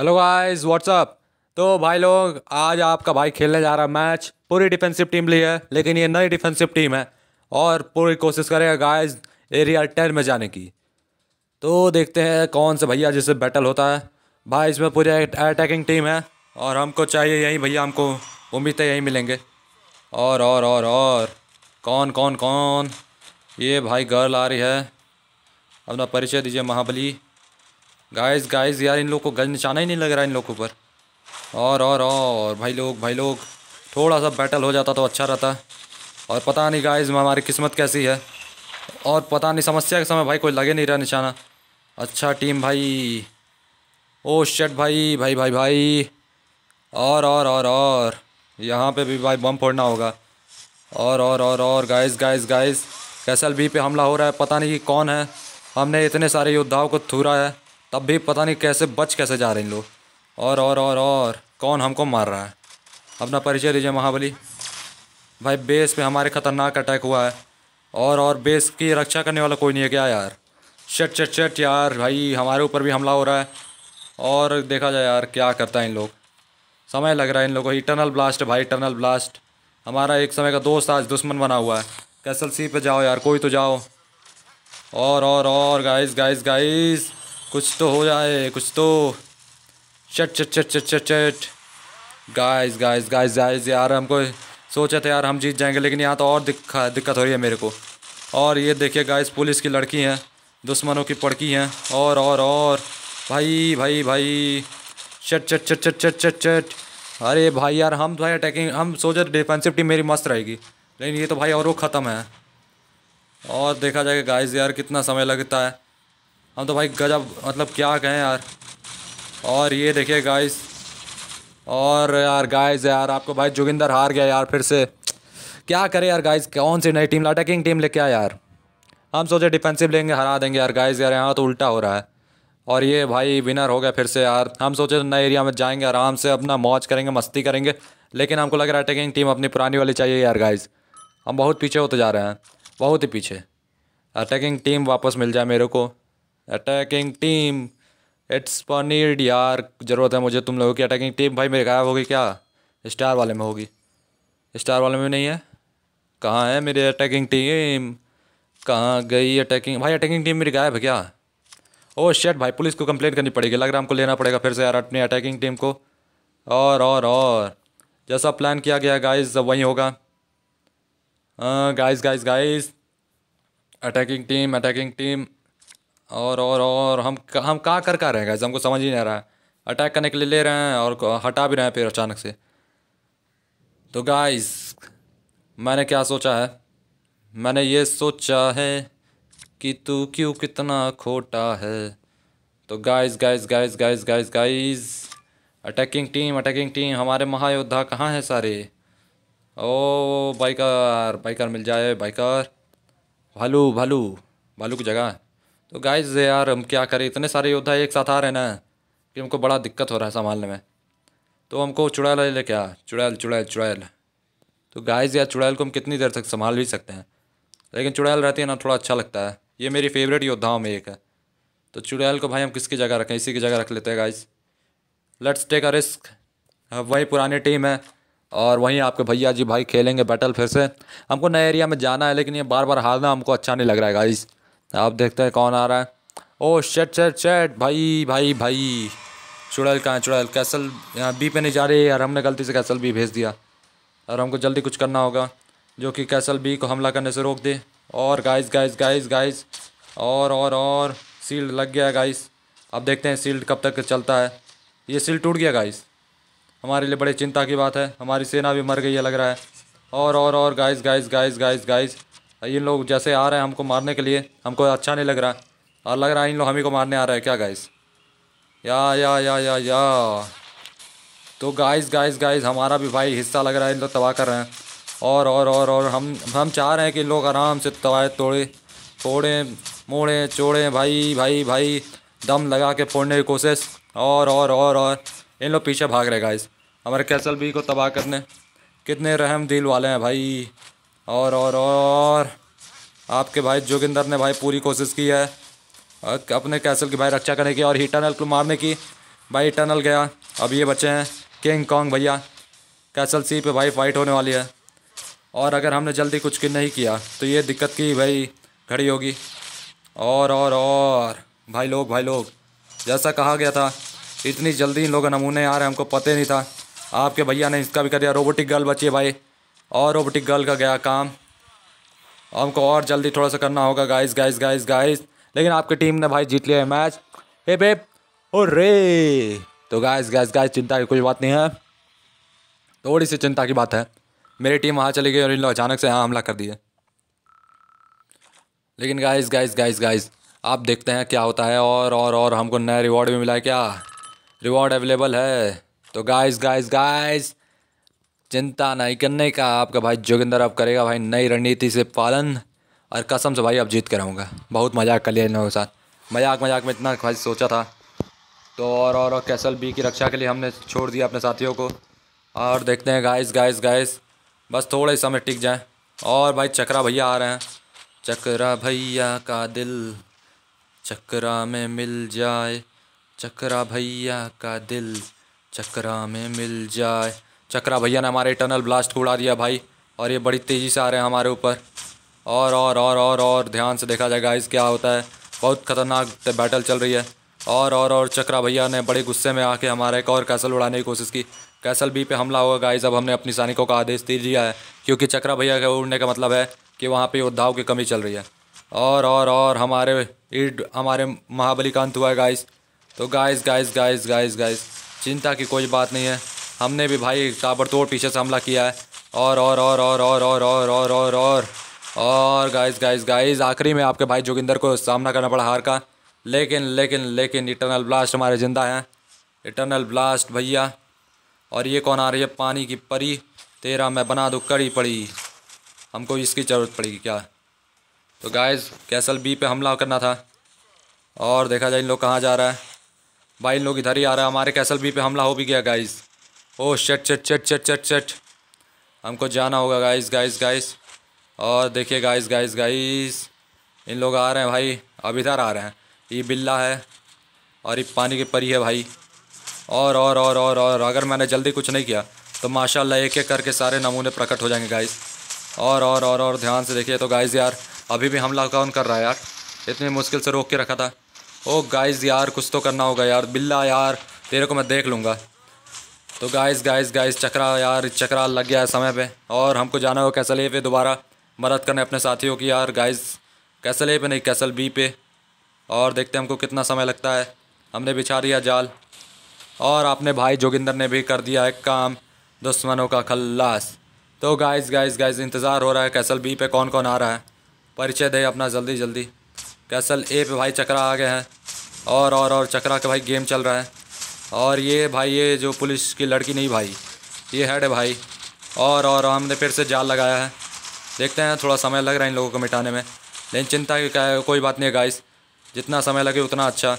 Hello guys what's up तो भाई लोग आज आपका भाई खेलने जा रहा है मैच पूरी डिफेंसिव टीम ली है लेकिन ये नई डिफेंसिव टीम है और पूरी कोशिश करेगा गाइस एरिया टेन में जाने की तो देखते हैं कौन से भैया जिससे बैटल होता है भाई इसमें पूरी अटैकिंग टीम है और हमको चाहिए यहीं भैया हमको उम्मीद है यहीं मिलेंगे और और और और कौन कौन कौन ये भाई गर्ल आ रही है अपना परिचय दीजिए महाबली गाइस गाइस यार इन लोग को गल निशाना ही नहीं लग रहा इन लोग के ऊपर और और और भाई लोग भाई लोग थोड़ा सा बैटल हो जाता तो अच्छा रहता और पता नहीं गाइस हमारी किस्मत कैसी है और पता नहीं समस्या के समय भाई कोई लगे नहीं रहा निशाना अच्छा टीम भाई ओ oh शट भाई भाई भाई भाई और और और और यहाँ पे भी भाई बम फोड़ना होगा और और और और guys guys guys castle B पे हमला हो रहा है पता नहीं कौन है हमने इतने सारे योद्धाओं को थूरा है तब भी पता नहीं कैसे बच कैसे जा रहे हैं लोग और और और और कौन हमको मार रहा है अपना परिचय दीजिए महाबली भाई बेस पे हमारे ख़तरनाक अटैक हुआ है और और बेस की रक्षा करने वाला कोई नहीं है क्या यार शट चट शट यार भाई हमारे ऊपर भी हमला हो रहा है और देखा जाए यार क्या करता है इन लोग समय लग रहा है इन लोगों को इटर्नल ब्लास्ट भाई इटर्नल ब्लास्ट हमारा एक समय का दोस्त आज दुश्मन बना हुआ है कैसल सी पे जाओ यार कोई तो जाओ और और और गाइस गाइस गाइस कुछ तो हो जाए कुछ तो चट चट चट चट चट चट गाइस गाइस गाइस गाइस यार हमको सोचा था यार हम जीत जाएंगे लेकिन यहाँ तो और दिक्कत दिक्कत हो रही है मेरे को और ये देखिए गाइस पुलिस की लड़की हैं दुश्मनों की पड़की हैं और और और भाई भाई भाई चट चट चट चट चट चट चट अरे भाई यार हम भाई अटैकिंग हम सोचे डिफेंसिव टीम मेरी मस्त रहेगी लेकिन ये तो भाई और वो ख़त्म है और देखा जाएगा गाइस यार कितना समय लगता है हम तो भाई गजब मतलब क्या कहें यार और ये देखिए गाइस और यार गाइस यार आपको भाई जोगिंदर हार गया यार फिर से क्या करें यार गाइस कौन सी नई टीम अटैकिंग टीम लेके आया यार हम सोचे डिफेंसिव लेंगे हरा देंगे यार गाइस यार यहाँ तो उल्टा हो रहा है और ये भाई विनर हो गया फिर से यार हम सोचे नए एरिया में जाएंगे आराम से अपना मौज करेंगे मस्ती करेंगे लेकिन हमको लग रहा है अटैकिंग टीम अपनी पुरानी वाली चाहिए यार गाइज़ हम बहुत पीछे होते जा रहे हैं बहुत ही पीछे अटैकिंग टीम वापस मिल जाए मेरे को अटैकिंग टीम इट्स पनीर यार ज़रूरत है मुझे तुम लोगों की अटैकिंग टीम भाई मेरे गायब होगी क्या स्टार वाले में होगी स्टार वाले में नहीं है कहाँ है मेरी अटैकिंग टीम कहाँ गई अटैकिंग भाई अटैकिंग टीम मेरी गायब है क्या ओ oh शेट भाई पुलिस को कंप्लेंट करनी पड़ेगी लग रहा हमको लेना पड़ेगा फिर से यार अपनी अटैकिंग टीम को और और और जैसा प्लान किया गया गाइस वहीं होगा guys guys guys attacking team attacking team और और और हम हम कहाँ कर का रहे हैं हमको समझ ही नहीं आ रहा है अटैक करने के लिए ले रहे हैं और हटा भी रहे हैं फिर अचानक से तो गाइस मैंने क्या सोचा है मैंने ये सोचा है कि तू क्यों कितना खोटा है तो guys guys guys guys guys guys attacking team attacking team हमारे महायोद्धा कहाँ हैं सारे ओ बाइकर बाइकर मिल जाए बाइकर भालू भालू भालू की जगह है तो गाइज यार हम क्या करें इतने सारे योद्धा एक साथ आ रहे ना कि हमको बड़ा दिक्कत हो रहा है संभालने में तो हमको चुड़ैल ले क्या चुड़ैल चुड़ैल चुड़ैल तो गाइज यार चुड़ैल को हम कितनी देर तक संभाल भी सकते हैं लेकिन चुड़ैल रहती है ना थोड़ा अच्छा लगता है ये मेरी फेवरेट योद्धाओं में एक है तो चुड़ैल को भाई हम किसकी जगह रखें इसी की जगह रख लेते हैं guys let's take a risk अब वही पुरानी टीम है और वहीं आपके भैया जी भाई खेलेंगे बैटल फिर से हमको नए एरिया में जाना है लेकिन ये बार बार हारना हमको अच्छा नहीं लग रहा है गाइज़ अब देखते हैं कौन आ रहा है ओ शट शट शट भाई भाई भाई चुड़ैल कहाँ चुड़ैल कैसल यहाँ बी पे नहीं जा रही यार हमने गलती से कैसल बी भेज दिया और हमको जल्दी कुछ करना होगा जो कि कैसल बी को हमला करने से रोक दे और गाइस गाइस गाइस गाइस और और और सील्ड लग गया गाइस अब देखते हैं सील्ड कब तक चलता है ये सील्ड टूट गया गाइस हमारे लिए बड़े चिंता की बात है हमारी सेना भी मर गई है लग रहा है और और और guys guys guys guys guys ये लोग जैसे आ रहे हैं हमको मारने के लिए हमको अच्छा नहीं लग रहा और लग रहा है इन लोग हम ही को मारने आ रहे हैं क्या गाइस या या या या या तो गाइस गाइस गाइस हमारा भी भाई हिस्सा लग रहा है इन लोग तबाह कर रहे हैं और और और और हम हम चाह रहे हैं कि इन लोग आराम से तबाह तोड़े तोड़े मोड़े चोड़े भाई भाई भाई दम लगा के फोड़ने की कोशिश और और और और इन लोग पीछे भाग रहे गाइस हमारे कैसल बी को तबाह करने कितने रहम दिल वाले हैं भाई और और और आपके भाई जोगिंदर ने भाई पूरी कोशिश की है अपने कैसल की भाई रक्षा करने की और हीटरनल को मारने की भाई टनल गया अब ये बचे हैं किंग कॉन्ग भैया कैसल सी पे भाई फाइट होने वाली है और अगर हमने जल्दी कुछ की नहीं किया तो ये दिक्कत की भाई घड़ी होगी और और और भाई लोग भाई लोग जैसा कहा गया था इतनी जल्दी इन लोगों नमूने आ रहे हमको पते नहीं था आपके भैया ने इसका भी कर दिया रोबोटिक गर्ल बची है भाई और रोबोटिक गर्ल का गया काम हमको और जल्दी थोड़ा सा करना होगा गाइस गाइस गाइस गाइस लेकिन आपकी टीम ने भाई जीत लिया है मैच हे बेब ओ रे तो गाइस गाइस गाइस चिंता की कोई बात नहीं है थोड़ी सी चिंता की बात है मेरी टीम वहाँ चली गई और इन लोग अचानक से यहाँ हमला कर दिए लेकिन गाइस गाइस गाइस गाइस आप देखते हैं क्या होता है और और और हमको नया रिवॉर्ड भी मिला है क्या रिवॉर्ड अवेलेबल है तो गाइस गाइस गाइस चिंता नहीं करने का आपका भाई जोगिंदर अब करेगा भाई नई रणनीति से पालन और कसम से भाई अब जीत कर आऊँगा बहुत मजाक कर लिया इन लोगों के साथ मजाक मजाक में इतना भाई सोचा था तो और और, कैसल बी की रक्षा के लिए हमने छोड़ दिया अपने साथियों को और देखते हैं गाइस गाइस गाइस बस थोड़े समय टिक जाए और भाई चक्रा भैया आ रहे हैं चक्रा भैया का दिल चक्रा में मिल जाए चक्रा भैया का दिल चक्रा में मिल जाए चक्रा भैया ने हमारे टनल ब्लास्ट को उड़ा दिया भाई और ये बड़ी तेज़ी से आ रहे हैं हमारे ऊपर और और और और और ध्यान से देखा जाएगा इस क्या होता है बहुत खतरनाक बैटल चल रही है और और और चक्रा भैया ने बड़े गुस्से में आके हमारे एक और कैसल उड़ाने की कोशिश की कैसल बी पे हमला होगा गाइज अब हमने अपनी सैनिकों का आदेश दे दिया है क्योंकि चक्रा भैया के उड़ने का मतलब है कि वहाँ पे योद्धाओं की कमी चल रही है और और और हमारे ईड हमारे महाबली कांत हुआ है गाइस तो guys guys guys guys guys चिंता की कोई बात नहीं है हमने भी भाई ताबड़तोड़ पीछे से हमला किया है और और और और और और और और और और और गाइस गाइस गाइस आखिरी में आपके भाई जोगिंदर को सामना करना पड़ा हार का लेकिन लेकिन लेकिन इटरनल ब्लास्ट हमारे ज़िंदा हैं इटरनल ब्लास्ट भैया और ये कौन आ रही है पानी की परी तेरा मैं बना दूँ कड़ी पड़ी हमको इसकी ज़रूरत पड़ेगी क्या तो गाइस कैसल बी पे हमला करना था और देखा जाए इन लोग कहाँ जा रहा है भाई इन लोग इधर ही आ रहा है हमारे कैसल बी पे हमला हो भी गया guys oh shut shut shut shut shut shut हमको जाना होगा गाइस गाइस गाइस और देखिए गाइस गाइस गाइस इन लोग आ रहे हैं भाई अब इधर आ रहे हैं ये बिल्ला है और ये पानी की परी है भाई और और और और और अगर मैंने जल्दी कुछ नहीं किया तो माशाल्लाह एक एक करके सारे नमूने प्रकट हो जाएंगे गाइस और और और और ध्यान से देखिए तो गाइस यार अभी भी हमला कौन कर रहा है यार इतनी मुश्किल से रोक के रखा था ओ गाइस यार कुछ तो करना होगा यार बिल्ला यार तेरे को मैं देख लूँगा तो गाइस गाइस गाइस चक्रा यार चक्रा लग गया है समय पे और हमको जाना हो कैसल ए पे दोबारा मदद करने अपने साथियों की यार गाइस कैसल ए पे नहीं कैसल बी पे और देखते हैं हमको कितना समय लगता है हमने बिछा दिया जाल और आपने भाई जोगिंदर ने भी कर दिया है काम दुश्मनों का खल्लास तो गाइस गाइस गाइस इंतज़ार हो रहा है कैसल बी पे कौन कौन आ रहा है परिचय दे अपना जल्दी जल्दी कैसल ए पे भाई चक्रा आ गए हैं और और और चक्रा का भाई गेम चल रहा है और ये भाई ये जो पुलिस की लड़की नहीं भाई ये हेड है भाई और और हमने फिर से जाल लगाया है देखते हैं थोड़ा समय लग रहा है इन लोगों को मिटाने में लेकिन चिंता की क्या है कोई बात नहीं है गाइस जितना समय लगे उतना अच्छा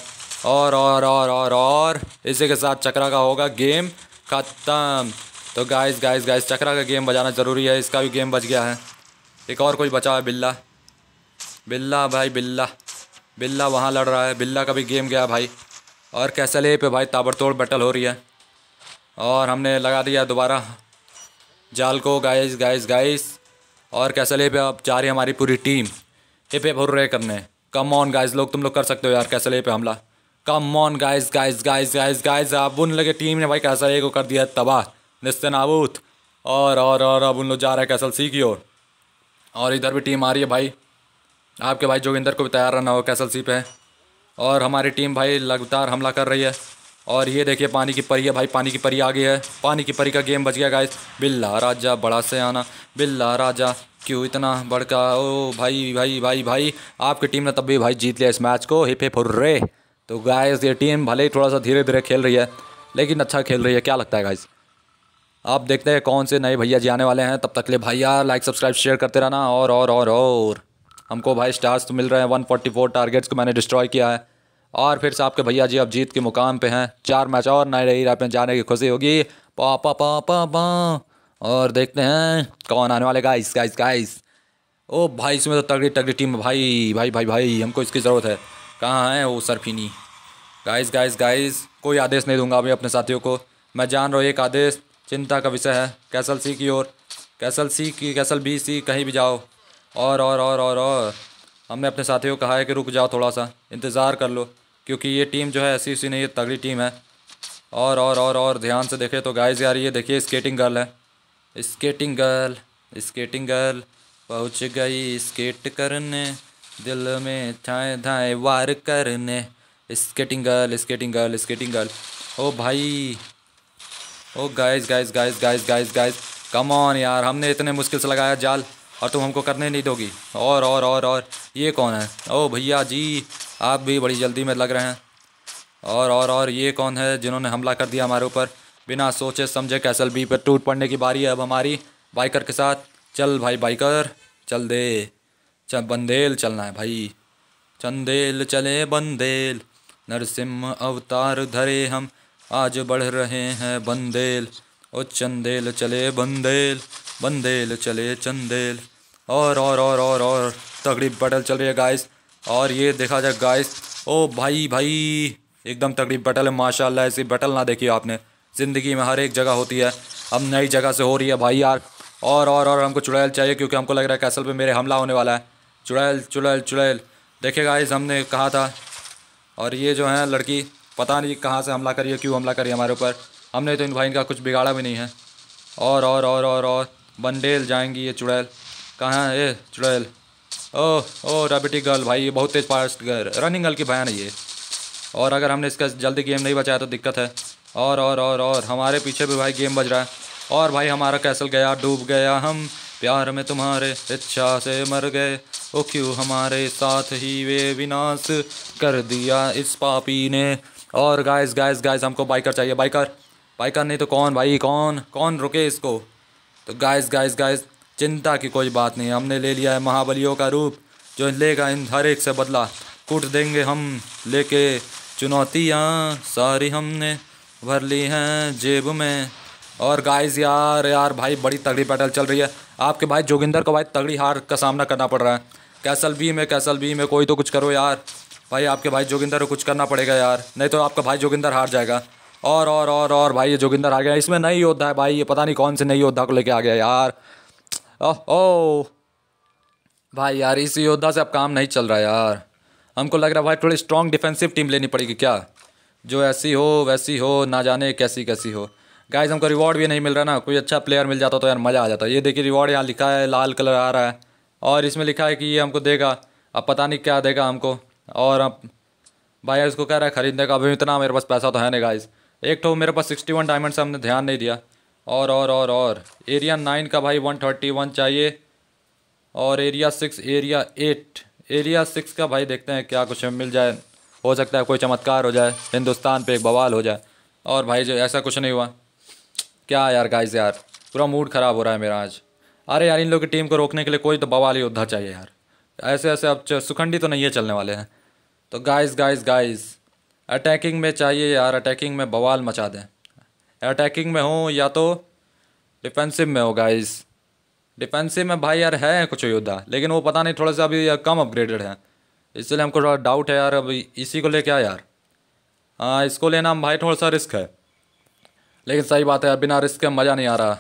और और और और और इसी के साथ चक्रा का होगा गेम ख़त्म तो गाइस गाइस गाइस चक्रा का गेम बजाना ज़रूरी है इसका भी गेम बज गया है एक और कोई बचा है बिल्ला बिल्ला भाई बिल्ला बिल्ला वहाँ लड़ रहा है बिल्ला का भी गेम गया भाई और ले पे भाई ताबड़तोड़ बैटल हो रही है और हमने लगा दिया दोबारा जाल को गाइस गाइस गाइस और ले पे अब जा रही है हमारी पूरी टीम पे भर रहे करने कम ऑन गाइस लोग तुम लोग कर सकते हो यार ले पे हमला come on guys guys guys guys guys अब उन लगे टीम ने भाई कैसले को कर दिया तबाह निस्त नाबूत और और और अब उन लोग जा रहे हैं कैसल सी की ओर और इधर भी टीम आ रही है भाई आपके भाई जोगिंदर को भी तैयार रहना हो कैसल सी पे और हमारी टीम भाई लगातार हमला कर रही है और ये देखिए पानी की परी है भाई पानी की परी आ गई है पानी की परी का गेम बच गया गाइस बिल्ला राजा बड़ा से आना बिल्ला राजा क्यों इतना बड़का ओ भाई भाई भाई भाई आपकी टीम ने तब भी भाई जीत लिया इस मैच को हिप हिप हुर्रे तो गाइस ये टीम भले ही थोड़ा सा धीरे धीरे खेल रही है लेकिन अच्छा खेल रही है क्या लगता है गाइस आप देखते हैं कौन से नए भैया जी आने वाले हैं तब तक ले भैया लाइक सब्सक्राइब शेयर करते रहना और और और और हमको भाई स्टार्स तो मिल रहे हैं 144 टारगेट्स को मैंने डिस्ट्रॉय किया है और फिर से आपके भैया जी अब जीत के मुकाम पे हैं चार मैच और नए रही आप जाने की खुशी होगी पा पा पा पा पा और देखते हैं कौन आने वाले गाइस गाइस गाइस ओ भाई इसमें तो तगड़ी तगड़ी टीम भाई भाई भाई भाई हमको इसकी ज़रूरत है कहाँ है वो सरफिनी गाइस गाइस गाइस कोई आदेश नहीं दूंगा अभी अपने साथियों को मैं जान रहा हूँ एक आदेश चिंता का विषय है कैसल सी की ओर कैसल सी की कैसल बी सी कहीं भी जाओ और और और और और हमने अपने साथियों को कहा है कि रुक जाओ थोड़ा सा इंतज़ार कर लो क्योंकि ये टीम जो है ऐसी उसी नहीं ये तगड़ी टीम है और और और और ध्यान से देखें तो गाइस यार ये देखिए स्केटिंग गर्ल है स्केटिंग गर्ल स्केटिंग गर्ल पहुँच गई स्केट करने दिल में छाए धाए वार करने skating girl skating girl skating girl ओ भाई ओ guys guys guys guys guys guys come on यार हमने इतने मुश्किल से लगाया जाल और तुम हमको करने नहीं दोगी और और और और ये कौन है ओ भैया जी आप भी बड़ी जल्दी में लग रहे हैं और और और ये कौन है जिन्होंने हमला कर दिया हमारे ऊपर बिना सोचे समझे कैसल बी पर टूट पड़ने की बारी है अब हमारी बाइकर के साथ चल भाई बाइकर चल दे चल बंदेल चलना है भाई चंदेल चले बंदेल नरसिम्ह अवतार धरे हम आज बढ़ रहे हैं बंदेल ओ चंदेल चले बंदेल बंदेल चले चंदेल और और और और और तगड़ी बटल चल रही है गाइस और ये देखा जाए गाइस ओ भाई भाई एकदम तकलीफ़ बटल है माशाल्लाह ऐसी बटल ना देखी आपने ज़िंदगी में हर एक जगह होती है अब नई जगह से हो रही है भाई यार और और और हमको चुड़ैल चाहिए क्योंकि हमको लग रहा है कैसल पे मेरे हमला होने वाला है चुड़ैल चुड़ैल चुड़ैल देखिए गाइस हमने कहा था और ये जो है लड़की पता नहीं कहाँ से हमला करिए क्यों हमला करिए हमारे ऊपर हमने तो इन भाई इनका कुछ बिगाड़ा भी नहीं है और और और और और बंडेल जाएंगी ये चुड़ैल कहाँ है ये चुड़ैल ओह ओह रबिटी गर्ल भाई ये बहुत तेज़ फास्ट गर रनिंग गर्ल की भयान है ये और अगर हमने इसका जल्दी गेम नहीं बचाया तो दिक्कत है और और और और हमारे पीछे भी भाई गेम बज रहा है और भाई हमारा कैसल गया डूब गया हम प्यार में तुम्हारे इच्छा से मर गए ओ क्यों हमारे साथ ही वे विनाश कर दिया इस पापी ने और गाइस गाइस गाइस हमको बाइकर चाहिए बाइकर बाइकर नहीं तो कौन भाई कौन कौन रुके इसको तो गाइस गाइस गाइस चिंता की कोई बात नहीं हमने ले लिया है महाबलियों का रूप जो लेगा इन हर एक से बदला कूट देंगे हम लेके चुनौतियाँ सारी हमने भर ली हैं जेब में और गाइस यार यार भाई बड़ी तगड़ी बैटल चल रही है आपके भाई जोगिंदर को भाई तगड़ी हार का सामना करना पड़ रहा है कैसल बी में कैसल बी में कोई तो कुछ करो यार भाई आपके भाई जोगिंदर को कुछ करना पड़ेगा यार नहीं तो आपका भाई जोगिंदर हार जाएगा और और और और भाई ये जोगिंदर आ गया इसमें नई योद्धा है भाई ये पता नहीं कौन से नई योद्धा को लेके आ गया यार ओह ओ भाई यार इस योद्धा से अब काम नहीं चल रहा यार हमको लग रहा है भाई थोड़ी स्ट्रॉन्ग डिफेंसिव टीम लेनी पड़ेगी क्या जो ऐसी हो वैसी हो ना जाने कैसी कैसी हो गाइज हमको रिवॉर्ड भी नहीं मिल रहा ना कोई अच्छा प्लेयर मिल जाता तो यार मज़ा आ जाता ये देखिए रिवॉर्ड यहाँ लिखा है लाल कलर आ रहा है और इसमें लिखा है कि ये हमको देगा अब पता नहीं क्या देगा हमको और अब भाई यार इसको कह रहा है ख़रीदने का अभी इतना मेरे पास पैसा तो है नहीं गाइज एक तो मेरे पास सिक्सटी वन डायमंड से हमने ध्यान नहीं दिया और और और और एरिया नाइन का भाई वन थर्टी वन चाहिए और area six area eight area six का भाई देखते हैं क्या कुछ मिल जाए हो सकता है कोई चमत्कार हो जाए हिंदुस्तान पे एक बवाल हो जाए और भाई जो ऐसा कुछ नहीं हुआ क्या यार गाइस यार पूरा मूड ख़राब हो रहा है मेरा आज अरे यार इन लोग की टीम को रोकने के लिए कोई तो बवाल योद्धा चाहिए यार ऐसे ऐसे अब सुखंडी तो नहीं है चलने वाले हैं तो गाइज गाइज गाइज अटैकिंग में चाहिए यार अटैकिंग में बवाल मचा दें अटैकिंग में हूँ या तो डिफेंसिव में हो गाइस डिफेंसिव में भाई यार है कुछ योद्धा लेकिन वो पता नहीं थोड़ा सा अभी कम अपग्रेडेड है इसलिए हमको थोड़ा डाउट है यार अभी इसी को ले क्या यार हाँ इसको लेना भाई थोड़ा सा रिस्क है लेकिन सही बात है बिना रिस्क के मज़ा नहीं आ रहा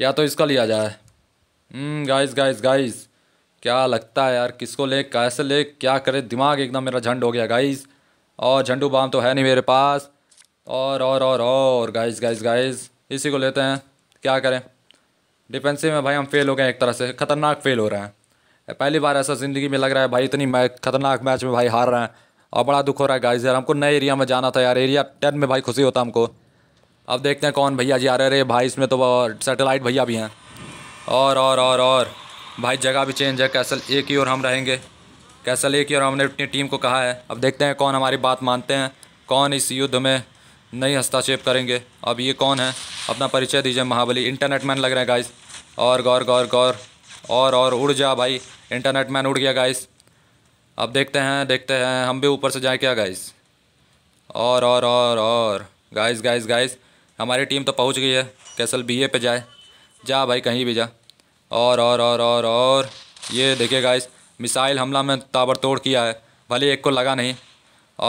या तो इसका लिया जाए गाइस गाइस गाइस क्या लगता है यार किसको ले कैसे ले क्या करे दिमाग एकदम मेरा झंड हो गया गाइस और झंडू बाम तो है नहीं मेरे पास और और और और गाइस गाइस गाइस इसी को लेते हैं क्या करें डिफेंसिव में भाई हम फेल हो गए एक तरह से ख़तरनाक फेल हो रहे हैं पहली बार ऐसा ज़िंदगी में लग रहा है भाई इतनी मैच ख़तरनाक मैच में भाई हार रहे हैं और बड़ा दुख हो रहा है गाइस यार हमको नए एरिया में जाना था यार एरिया टेन में भाई खुशी होता हमको अब देखते हैं कौन भैया जी आ रहे रे भाई इसमें तो सैटेलाइट भैया भी हैं और और और और भाई जगह भी चेंज है कैसल एक ही और हम रहेंगे कैसल एक ही और हमने अपनी टीम को कहा है अब देखते हैं कौन हमारी बात मानते हैं कौन इस युद्ध में नहीं हस्ताक्षेप करेंगे अब ये कौन है अपना परिचय दीजिए महाबली इंटरनेट मैन लग रहा है गाइस और गौर गौर गौर और और उड़ जा भाई इंटरनेट मैन उड़ गया गाइस अब देखते हैं देखते हैं हम भी ऊपर से जाए क्या गाइस और और और और गाइस गाइस गाइस हमारी टीम तो पहुंच गई है कैसल बी ए पे जाए जा भाई कहीं भी जा और और और और और ये देखिए गाइस मिसाइल हमला में ताबड़तोड़ किया है भले एक को लगा नहीं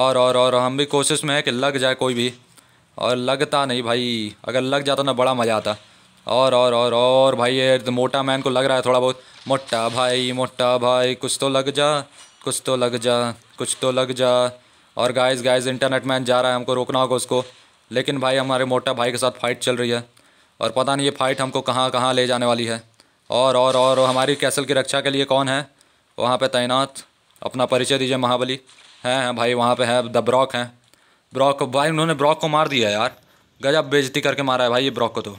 और और और हम भी कोशिश में है कि लग जाए कोई भी और लगता नहीं भाई अगर लग जाता ना बड़ा मज़ा आता और और और और भाई ये तो मोटा मैन को लग रहा है थोड़ा बहुत मोटा भाई मोटा भाई कुछ तो लग जा कुछ तो लग जा कुछ तो लग जा और गाइस गाइस इंटरनेट मैन जा रहा है हमको रोकना होगा उसको लेकिन भाई हमारे मोटा भाई के साथ फाइट चल रही है और पता नहीं ये फाइट हमको कहाँ कहाँ ले जाने वाली है और और और हमारी कैसल की रक्षा के लिए कौन है वहाँ पर तैनात अपना परिचय दीजिए महाबली हैं हैं भाई वहाँ पर हैं द ब्रॉक हैं ब्रॉक को भाई उन्होंने ब्रॉक को मार दिया यार गजब बेजती करके मारा है भाई ये ब्रॉक को तो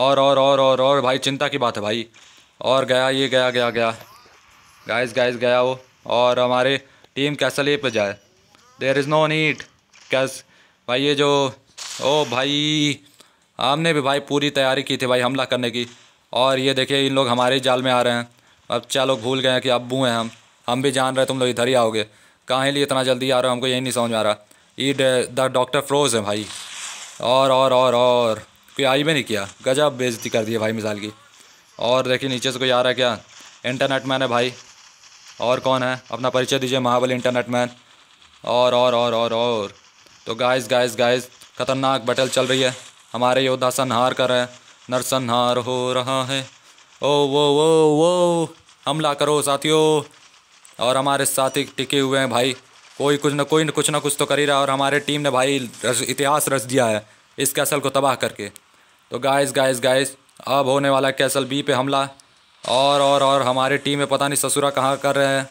और और और और और भाई चिंता की बात है भाई और गया ये गया गया गया गाइस गाइस गया वो और हमारे टीम कैसल ए पर जाए देर इज़ नो नीट कैस भाई ये जो ओ भाई हमने भी भाई पूरी तैयारी की थी भाई हमला करने की और ये देखिए इन लोग हमारे जाल में आ रहे हैं अब चार लोग भूल गए हैं कि अबू हैं हम हम भी जान रहे तुम लोग इधर ही आओगे कहाँ लिए इतना जल्दी आ रहे हो हमको यही नहीं समझ में आ रहा ईड द डॉक्टर फ्रोज है भाई और और और और कोई आई में नहीं किया गजब बेजती कर दी भाई मिसाल की और देखिए नीचे से कोई आ रहा है क्या इंटरनेट मैन है भाई और कौन है अपना परिचय दीजिए महाबली इंटरनेट मैन और और और और और तो गाइस गाइस गाइस खतरनाक बैटल चल रही है हमारे योद्धा संहार कर रहे हैं नरसंहार हो रहा है ओ वो वो वो हमला करो साथियों और हमारे साथी टिके हुए हैं भाई कोई कुछ ना कोई न कुछ ना कुछ तो कर ही रहा और हमारे टीम ने भाई रस, इतिहास रच दिया है इस कैसल को तबाह करके तो गाइस गाइस गाइस अब होने वाला कैसल बी पे हमला और और और हमारे टीम में पता नहीं ससुरा कहाँ कर रहे हैं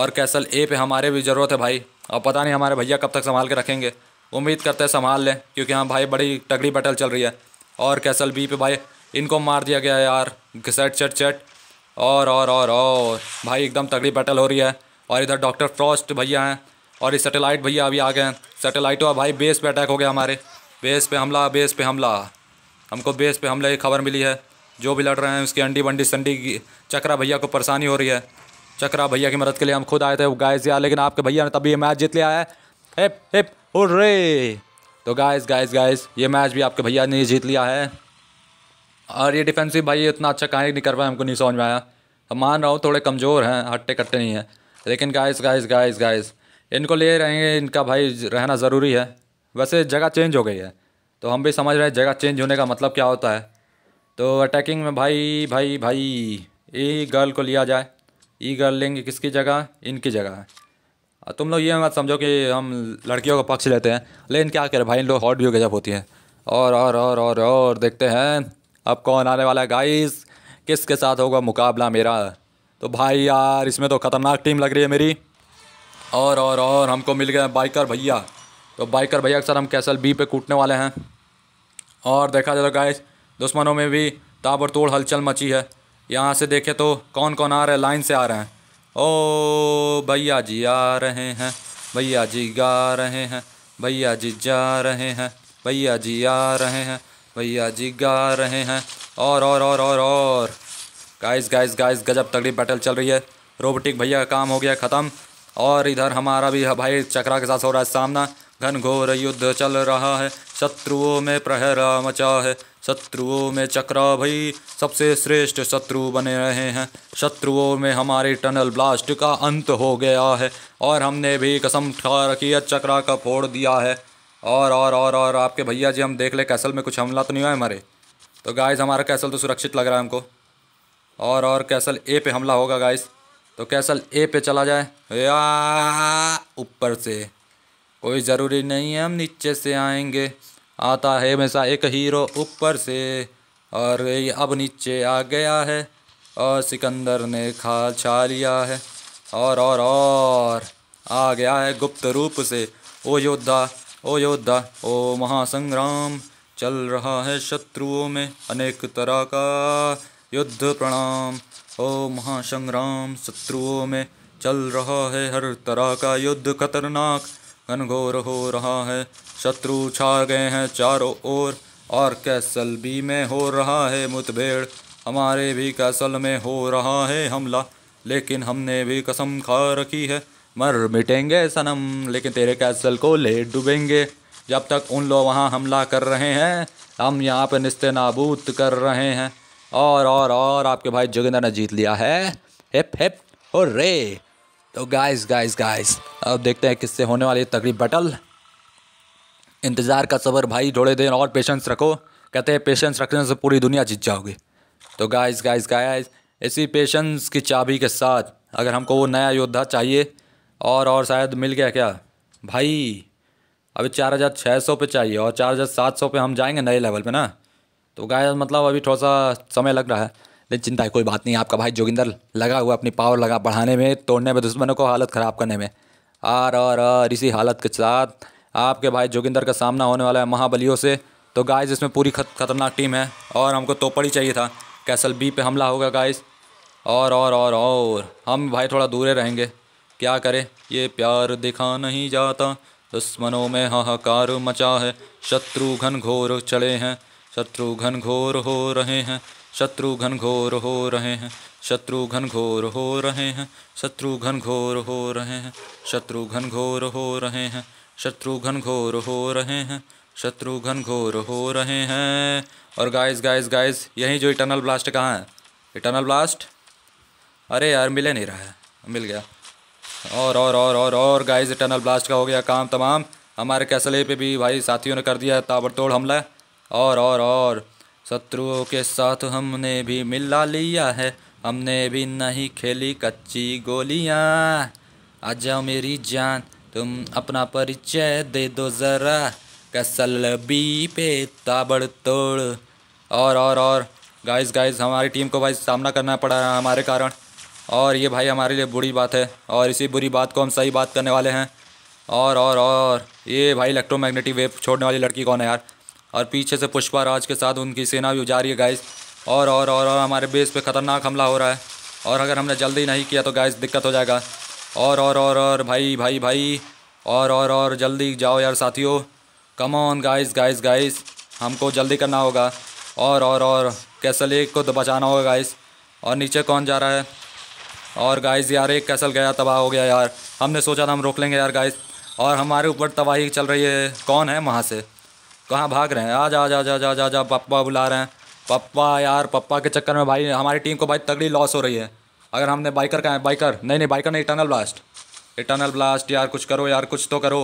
और कैसल ए पे हमारे भी ज़रूरत है भाई अब पता नहीं हमारे भैया कब तक संभाल के रखेंगे उम्मीद करते हैं संभाल लें क्योंकि हाँ भाई बड़ी तगड़ी बैटल चल रही है और कैसल बी पे भाई इनको मार दिया गया यार सेट चट चट और और और और भाई एकदम तगड़ी बैटल हो रही है और इधर डॉक्टर फ्रॉस्ट भैया हैं और ये सेटेलाइट भैया अभी आ गए हैं सेटेलाइटों भाई बेस पे अटैक हो गया हमारे बेस पे हमला बेस पे हमला हमको बेस पे हमला की खबर मिली है जो भी लड़ रहे हैं उसकी अंडी बंडी संडी चक्रा भैया को परेशानी हो रही है चक्रा भैया की मदद के लिए हम खुद आए थे गायस यार लेकिन आपके भैया ने तभी ये मैच जीत लिया है हिप हिप उर्रे तो गाइस गाइस गाइस ये मैच भी आपके भैया ने जीत लिया है और ये डिफेंसिव भाई इतना अच्छा कहानी नहीं कर पाया हमको नहीं समझ में आया तो मान रहा हूँ थोड़े कमज़ोर हैं हट्टे कट्टे नहीं हैं लेकिन गाइस गाइस गाइस गाइस इनको ले रहेंगे इनका भाई रहना ज़रूरी है वैसे जगह चेंज हो गई है तो हम भी समझ रहे हैं जगह चेंज होने का मतलब क्या होता है तो अटैकिंग में भाई भाई भाई ई गर्ल को लिया जाए ई गर्ल लेंगे किसकी जगह इनकी जगह है तुम लोग ये मत समझो कि हम लड़कियों का पक्ष लेते हैं लेकिन क्या करें भाई इन लोग हॉट व्यू गजब होती हैं और और और और और देखते हैं अब कौन आने वाला है गाइस किसके साथ होगा मुकाबला मेरा तो भाई यार इसमें तो ख़तरनाक टीम लग रही है मेरी और और और हमको मिल गए बाइकर भैया तो बाइकर भैया के साथ हम कैसल बी पे कूटने वाले हैं और देखा जाए तो गाइस दुश्मनों में भी ताबड़तोड़ हलचल मची है यहाँ से देखे तो कौन कौन आ रहे हैं लाइन से आ रहे हैं ओ भैया जी आ रहे हैं भैया जी गा रहे हैं भैया जी जा रहे हैं भैया जी आ रहे हैं भैया जी गा रहे हैं और और और और और गाइस गाइस गाइस गजब तगड़ी बैटल चल रही है रोबोटिक भैया का काम हो गया ख़त्म और इधर हमारा भी भाई चक्रा के साथ हो रहा है सामना घन घोर युद्ध चल रहा है शत्रुओं में प्रहरा मचा है शत्रुओं में चक्रा भाई सबसे श्रेष्ठ शत्रु बने रहे हैं शत्रुओं में हमारे टनल ब्लास्ट का अंत हो गया है और हमने भी कसम खा रखी है चक्रा का फोड़ दिया है और और और और आपके भैया जी हम देख ले कैसल में कुछ हमला तो नहीं हुआ है हमारे तो गाइस हमारा कैसल तो सुरक्षित लग रहा है हमको और और कैसल ए पे हमला होगा गाइस तो कैसल ए पे चला जाए ऊपर से कोई ज़रूरी नहीं है हम नीचे से आएंगे आता है हमेशा एक हीरो ऊपर से और ये अब नीचे आ गया है और सिकंदर ने खा छा लिया है और और और आ गया है गुप्त रूप से ओ योद्धा ओ योद्धा ओ महासंग्राम चल रहा है शत्रुओं में अनेक तरह का युद्ध प्रणाम ओ महासंग्राम शत्रुओं में चल रहा है हर तरह का युद्ध खतरनाक घनघोर हो रहा है शत्रु छा गए हैं चारों ओर और कैसल भी में हो रहा है मुठभेड़ हमारे भी कैसल में हो रहा है हमला लेकिन हमने भी कसम खा रखी है मर मिटेंगे सनम लेकिन तेरे कैसल को ले डूबेंगे जब तक उन लोग वहाँ हमला कर रहे हैं हम यहाँ पर निस्ते नाबूद कर रहे हैं और और और आपके भाई जोगिंदर ने जीत लिया है हिप हिप और रे तो गाइस गाइस गाइस अब देखते हैं किससे होने वाली तकलीफ बटल इंतज़ार का सबर भाई थोड़े दिन और पेशेंस रखो कहते हैं पेशेंस रखने से पूरी दुनिया जीत जाओगी तो गाइस गाइस गाइस इसी पेशेंस की चाबी के साथ अगर हमको वो नया योद्धा चाहिए और और शायद मिल गया क्या भाई अभी चार हज़ार छः सौ पे चाहिए और चार हज़ार सात सौ पे हम जाएंगे नए लेवल पे ना तो गाय मतलब अभी थोड़ा सा समय लग रहा है लेकिन चिंता है कोई बात नहीं आपका भाई जोगिंदर लगा हुआ अपनी पावर लगा बढ़ाने में तोड़ने में दुश्मनों को हालत ख़राब करने में आर और आर इसी हालत के साथ आपके भाई जोगिंदर का सामना होने वाला है महाबलियों से तो गाइस इसमें पूरी खत, खतरनाक टीम है और हमको तोपड़ ही चाहिए था कैसल बी पे हमला होगा गाइस और और और और हम भाई थोड़ा दूरे रहेंगे क्या करें ये प्यार दिखा नहीं जाता दुश्मनों में हाहाकार मचा है शत्रु घन घोर चले हैं शत्रु घोर हो रहे हैं शत्रु घोर हो रहे हैं शत्रु घोर हो रहे हैं शत्रु घोर हो रहे हैं शत्रु घोर हो रहे हैं शत्रु घोर हो रहे हैं शत्रु घोर हो रहे हैं और गाइस गाइस गाइस यही जो इटर्नल ब्लास्ट कहाँ है इटर्नल ब्लास्ट अरे यार मिले नहीं रहा है मिल गया और और और और और गाइस इटर्नल ब्लास्ट का हो गया काम तमाम हमारे कैसले पे भी भाई साथियों ने कर दिया ताबड़तोड़ हमला और और और शत्रुओं के साथ हमने भी मिला लिया है हमने भी नहीं खेली कच्ची गोलियाँ आ जाओ मेरी जान तुम अपना परिचय दे दो ज़रा कसल बी पे ताबड़ तोड़ और और और गाइस गाइस हमारी टीम को भाई सामना करना पड़ा है हमारे कारण और ये भाई हमारे लिए बुरी बात है और इसी बुरी बात को हम सही बात करने वाले हैं और और और ये भाई इलेक्ट्रोमैग्नेटिक वेव छोड़ने वाली लड़की कौन है यार और पीछे से पुष्पा राज के साथ उनकी सेना भी जा रही है गाइस और और और और हमारे बेस पे ख़तरनाक हमला हो रहा है और अगर हमने जल्दी नहीं किया तो गाइस दिक्कत हो जाएगा और और और और भाई भाई भाई और और और जल्दी जाओ यार साथियों come on guys guys guys हमको जल्दी करना होगा और और और कैसल एक को तो बचाना होगा गाइस और नीचे कौन जा रहा है और गाइस यार एक कैसल गया तबाह हो गया यार हमने सोचा था हम रोक लेंगे यार गाइस और हमारे ऊपर तबाही चल रही है कौन है वहाँ से कहाँ भाग रहे हैं आ जा जा जा जा जा जा पप्पा बुला रहे हैं पप्पा यार पप्पा के चक्कर में भाई हमारी टीम को भाई तगड़ी लॉस हो रही है अगर हमने बाइकर का है बाइकर नहीं नहीं बाइकर नहीं इटर्नल ब्लास्ट इटर्नल ब्लास्ट यार कुछ करो यार कुछ तो करो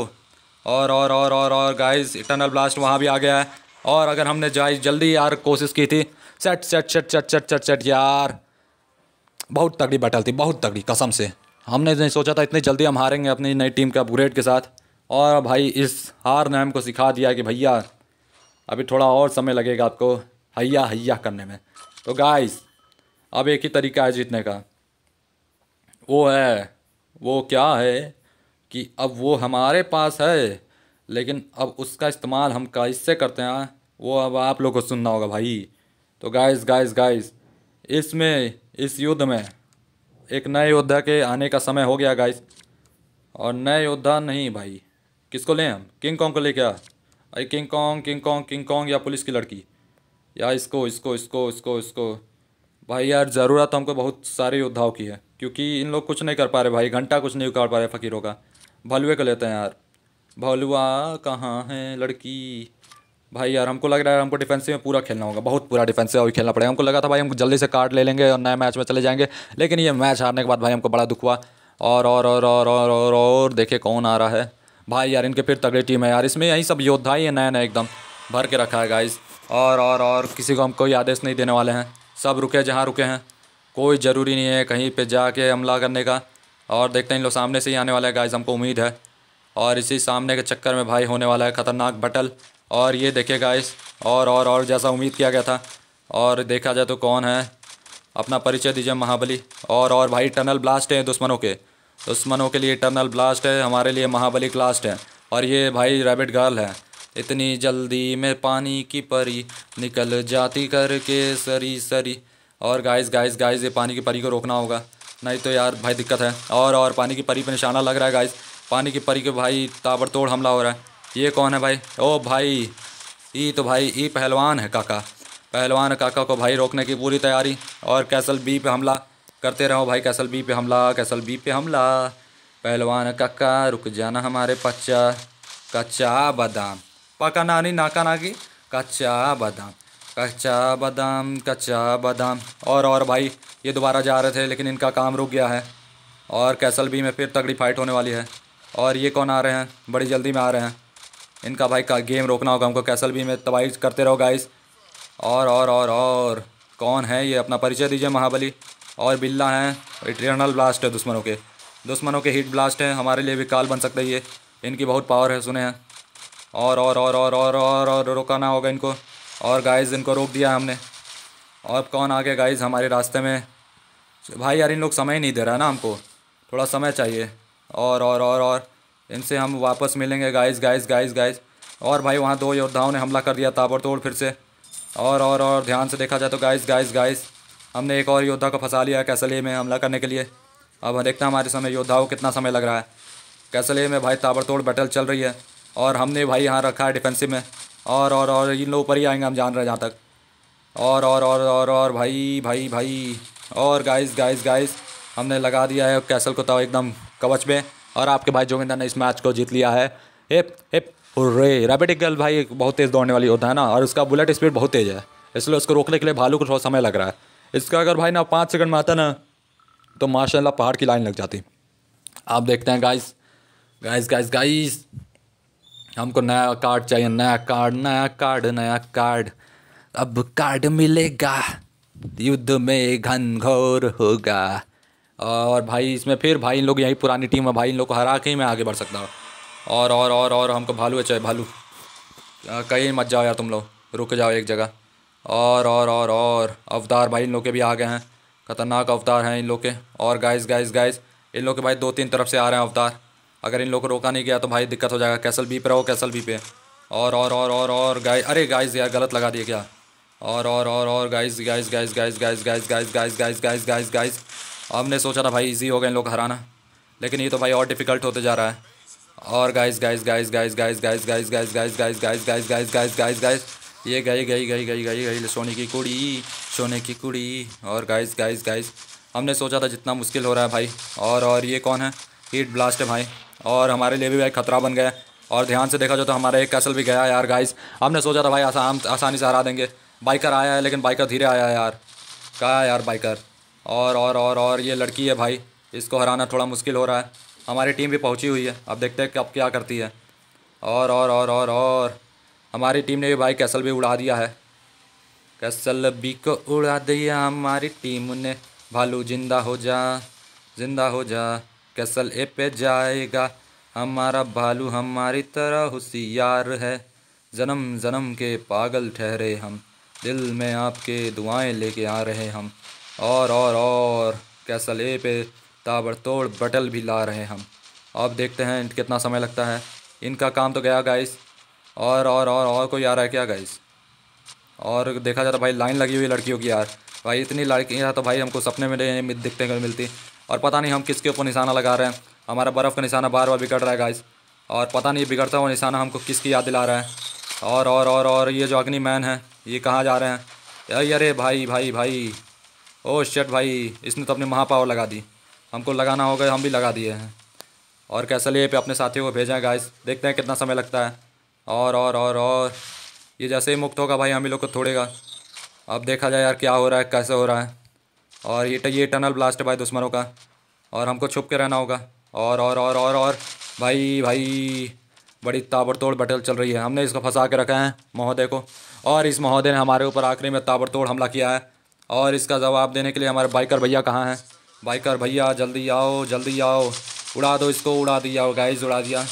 और और और और और गाइस इटर्नल ब्लास्ट वहाँ भी आ गया है और अगर हमने जाए जल्दी यार कोशिश की थी set set set set set set set यार बहुत तगड़ी बैटल थी बहुत तगड़ी कसम से हमने नहीं सोचा था इतनी जल्दी हम हारेंगे अपनी नई टीम के अपग्रेड के साथ और भाई इस हार ने हमको सिखा दिया कि भैया अभी थोड़ा और समय लगेगा आपको हैया हैया करने में तो गाइस अब एक ही तरीका है जीतने का वो है वो क्या है कि अब वो हमारे पास है लेकिन अब उसका इस्तेमाल हम इससे करते हैं वो अब आप लोग को सुनना होगा भाई तो गाइस गाइस गाइस इसमें इस युद्ध में एक नए योद्धा के आने का समय हो गया गाइस और नए योद्धा नहीं भाई किसको लें हम किंग कॉन्ग को ले क्या अरे King Kong King Kong King Kong या पुलिस की लड़की या इसको इसको इसको इसको इसको भाई यार ज़रूरत हमको बहुत सारे योद्धाओं की है क्योंकि इन लोग कुछ नहीं कर पा रहे भाई घंटा कुछ नहीं कर पा रहे फ़कीरों का भलुए को लेते हैं यार भलुआ कहाँ है लड़की भाई यार हमको लग रहा है हमको डिफेंसिव में पूरा खेलना होगा बहुत पूरा डिफेंसिव अभी खेलना पड़ेगा हमको लगा था भाई हम जल्दी से कार्ड ले लेंगे और नए मैच में चले जाएंगे लेकिन ये मैच हारने के बाद भाई हमको बड़ा दुख हुआ और और और और, और, और, और देखे कौन आ रहा है भाई यार इनके फिर तगड़ी टीम है यार इसमें यही सब योद्धा ही है नया नया एकदम भर के रखा है गाइज़ और और और किसी को हम कोई आदेश नहीं देने वाले हैं सब रुके जहाँ रुके हैं कोई ज़रूरी नहीं है कहीं पे जाके हमला करने का और देखते हैं इन लोग सामने से ही आने वाला है गाइज़ हमको उम्मीद है और इसी सामने के चक्कर में भाई होने वाला है ख़तरनाक बटल और ये देखे गाइज और और और जैसा उम्मीद किया गया था और देखा जाए तो कौन है अपना परिचय दीजिए महाबली और और भाई टनल ब्लास्ट हैं दुश्मनों के दुश्मनों के लिए इटरनल ब्लास्ट है हमारे लिए महाबली क्लास्ट है और ये भाई रैबिट गर्ल है इतनी जल्दी में पानी की परी निकल जाती करके सरी सरी और गाइस गाइस गाइस ये पानी की परी को रोकना होगा नहीं तो यार भाई दिक्कत है और और पानी की परी पर निशाना लग रहा है गाइस पानी की परी के भाई ताबड़तोड़ हमला हो रहा है ये कौन है भाई ओ भाई ई तो भाई ई पहलवान है काका पहलवान काका को भाई रोकने की पूरी तैयारी और कैसल बी पे हमला करते रहो भाई कैसल बी पे हमला कैसल बी पे हमला पहलवान कक्का रुक जाना हमारे पच्चा कच्चा बादाम पका नानी नाका की कच्चा बादाम कच्चा बादाम कच्चा बादाम और और भाई ये दोबारा जा रहे थे लेकिन इनका काम रुक गया है और कैसल बी में फिर तगड़ी फाइट होने वाली है और ये कौन आ रहे हैं बड़ी जल्दी में आ रहे हैं इनका भाई का गेम रोकना होगा हमको कैसल बी में तबाही करते रहो गाइस और और और और कौन है ये अपना परिचय दीजिए महाबली और बिल्ला हैं इटरनल ब्लास्ट है दुश्मनों के दुश्मनों के हीट ब्लास्ट हैं हमारे लिए भी काल बन सकता है ये इनकी बहुत पावर है सुने हैं और और और और और और और रोकाना होगा इनको और गाइस इनको रोक दिया हमने और कौन आ गया गाइस हमारे रास्ते में भाई यार इन लोग समय नहीं दे रहा ना हमको थोड़ा समय चाहिए और और और और इनसे हम वापस मिलेंगे गाइस गाइस गाइस गाइस और भाई वहाँ दो योद्धाओं ने हमला कर दिया ताबड़तोड़ फिर से और और और ध्यान से देखा जाए तो गाइस गाइस गाइस हमने एक और योद्धा को फंसा लिया है कैसले में हमला करने के लिए अब देखते हैं हमारे समय योद्धाओं को कितना समय लग रहा है कैसले में भाई ताबड़तोड़ बैटल चल रही है और हमने भाई यहाँ रखा है डिफेंसिव में और और और इन लोग ऊपर ही आएंगे हम जान रहे हैं जहाँ तक और और और और और भाई भाई भाई और गाइस गाइस गाइस हमने लगा दिया है कैसल को तो एकदम कवच में और आपके भाई जोगिंदर ने इस मैच को जीत लिया है एप एप रे रैबिट गर्ल भाई बहुत तेज़ दौड़ने वाली होता है ना और उसका बुलेट स्पीड बहुत तेज़ है इसलिए उसको रोकने के लिए भालू को थोड़ा समय लग रहा है इसका अगर भाई ना पाँच सेकंड में आता ना तो माशाल्लाह पहाड़ की लाइन लग जाती आप देखते हैं गाइस गाइस गाइस गाइस हमको नया कार्ड चाहिए नया कार्ड नया कार्ड नया कार्ड अब कार्ड मिलेगा युद्ध में घनघोर होगा और भाई इसमें फिर भाई इन लोग यही पुरानी टीम है भाई इन लोग को हरा के ही मैं आगे बढ़ सकता हूँ और और और और हमको भालू है चाहिए भालू कहीं मत जाओ यार तुम लोग रुक जाओ एक जगह और और और और अवतार भाई इन लोग के भी आ गए हैं खतरनाक अवतार हैं इन लोग के और गाइस गाइस गाइस इन लोग के भाई दो तीन तरफ से आ रहे हैं अवतार अगर इन लोग को रोका नहीं गया तो भाई दिक्कत हो जाएगा कैसल बी पे रहो कैसल बी पे और और और और और गाइस अरे गाइस यार गलत लगा दिए क्या और और और और guys guys guys guys guys guys guys guys guys guys guys guys हमने सोचा था भाई इजी गया इन लोग हराना लेकिन ये तो भाई और डिफिकल्ट होते जा रहा है और guys guys guys guys guys guys guys guys guys guys guys guys guys guys guys guys ये गई गई गई गई गई गई सोने की कुड़ी सोने की कुड़ी और गाइस गाइस गाइस हमने सोचा था जितना मुश्किल हो रहा है भाई और और ये कौन है हीट ब्लास्ट है भाई और हमारे लिए भी भाई खतरा बन गया और ध्यान से देखा जाए तो हमारा एक कैसल भी गया यार गाइस हमने सोचा था भाई आसान हम आसानी से हरा देंगे बाइकर आया है लेकिन बाइकर धीरे आया है यार कहा यार बाइकर और और और और ये लड़की है भाई इसको हराना थोड़ा मुश्किल हो रहा है हमारी टीम भी पहुंची हुई है अब देखते हैं कब क्या करती है और और और और और हमारी टीम ने भी भाई कैसल भी उड़ा दिया है कैसल भी को उड़ा दिया हमारी टीम ने भालू जिंदा हो जा जिंदा हो जा कैसल ए पे जाएगा हमारा भालू हमारी तरह होशियार है जन्म जन्म के पागल ठहरे हम दिल में आपके दुआएं लेके आ रहे हम और और और कैसल ए पे ताबड़तोड़ बटल भी ला रहे हम अब देखते हैं कितना समय लगता है इनका काम तो गया गाइस और और और और कोई आ रहा है क्या गाइस और देखा जाता तो भाई लाइन लगी हुई लड़कियों की यार भाई इतनी लड़कियाँ तो भाई हमको सपने में नहीं दिखते मिलती और पता नहीं हम किसके ऊपर निशाना लगा रहे हैं हमारा बर्फ़ का निशाना बार बार बिगड़ रहा है गाइस और पता नहीं बिगड़ता हुआ निशाना हमको किसकी याद दिला रहा है और और और और ये जो अग्नि मैन है ये कहाँ जा रहे हैं अरे भाई भाई भाई ओ शट भाई इसने तो अपनी महापावर लगा दी हमको लगाना होगा हम भी लगा दिए हैं और लिए पे अपने साथियों को भेजें गाइस देखते हैं कितना समय लगता है और और और और ये जैसे ही मुक्त होगा भाई हम ही लोग को थोड़ेगा अब देखा जाए यार क्या हो रहा है कैसे हो रहा है और ये ये टनल ब्लास्ट भाई दुश्मनों का और हमको छुप के रहना होगा और और और और और भाई भाई बड़ी ताबड़तोड़ बटल चल रही है हमने इसको फंसा के रखा है महोदय को और इस महोदय ने हमारे ऊपर आखिरी में ताबड़तोड़ हमला किया है और इसका जवाब देने के लिए हमारे बाइकर भैया कहाँ हैं बाइकर भैया जल्दी आओ जल्दी आओ उड़ा दो इसको उड़ा दिया गाइज उड़ा दिया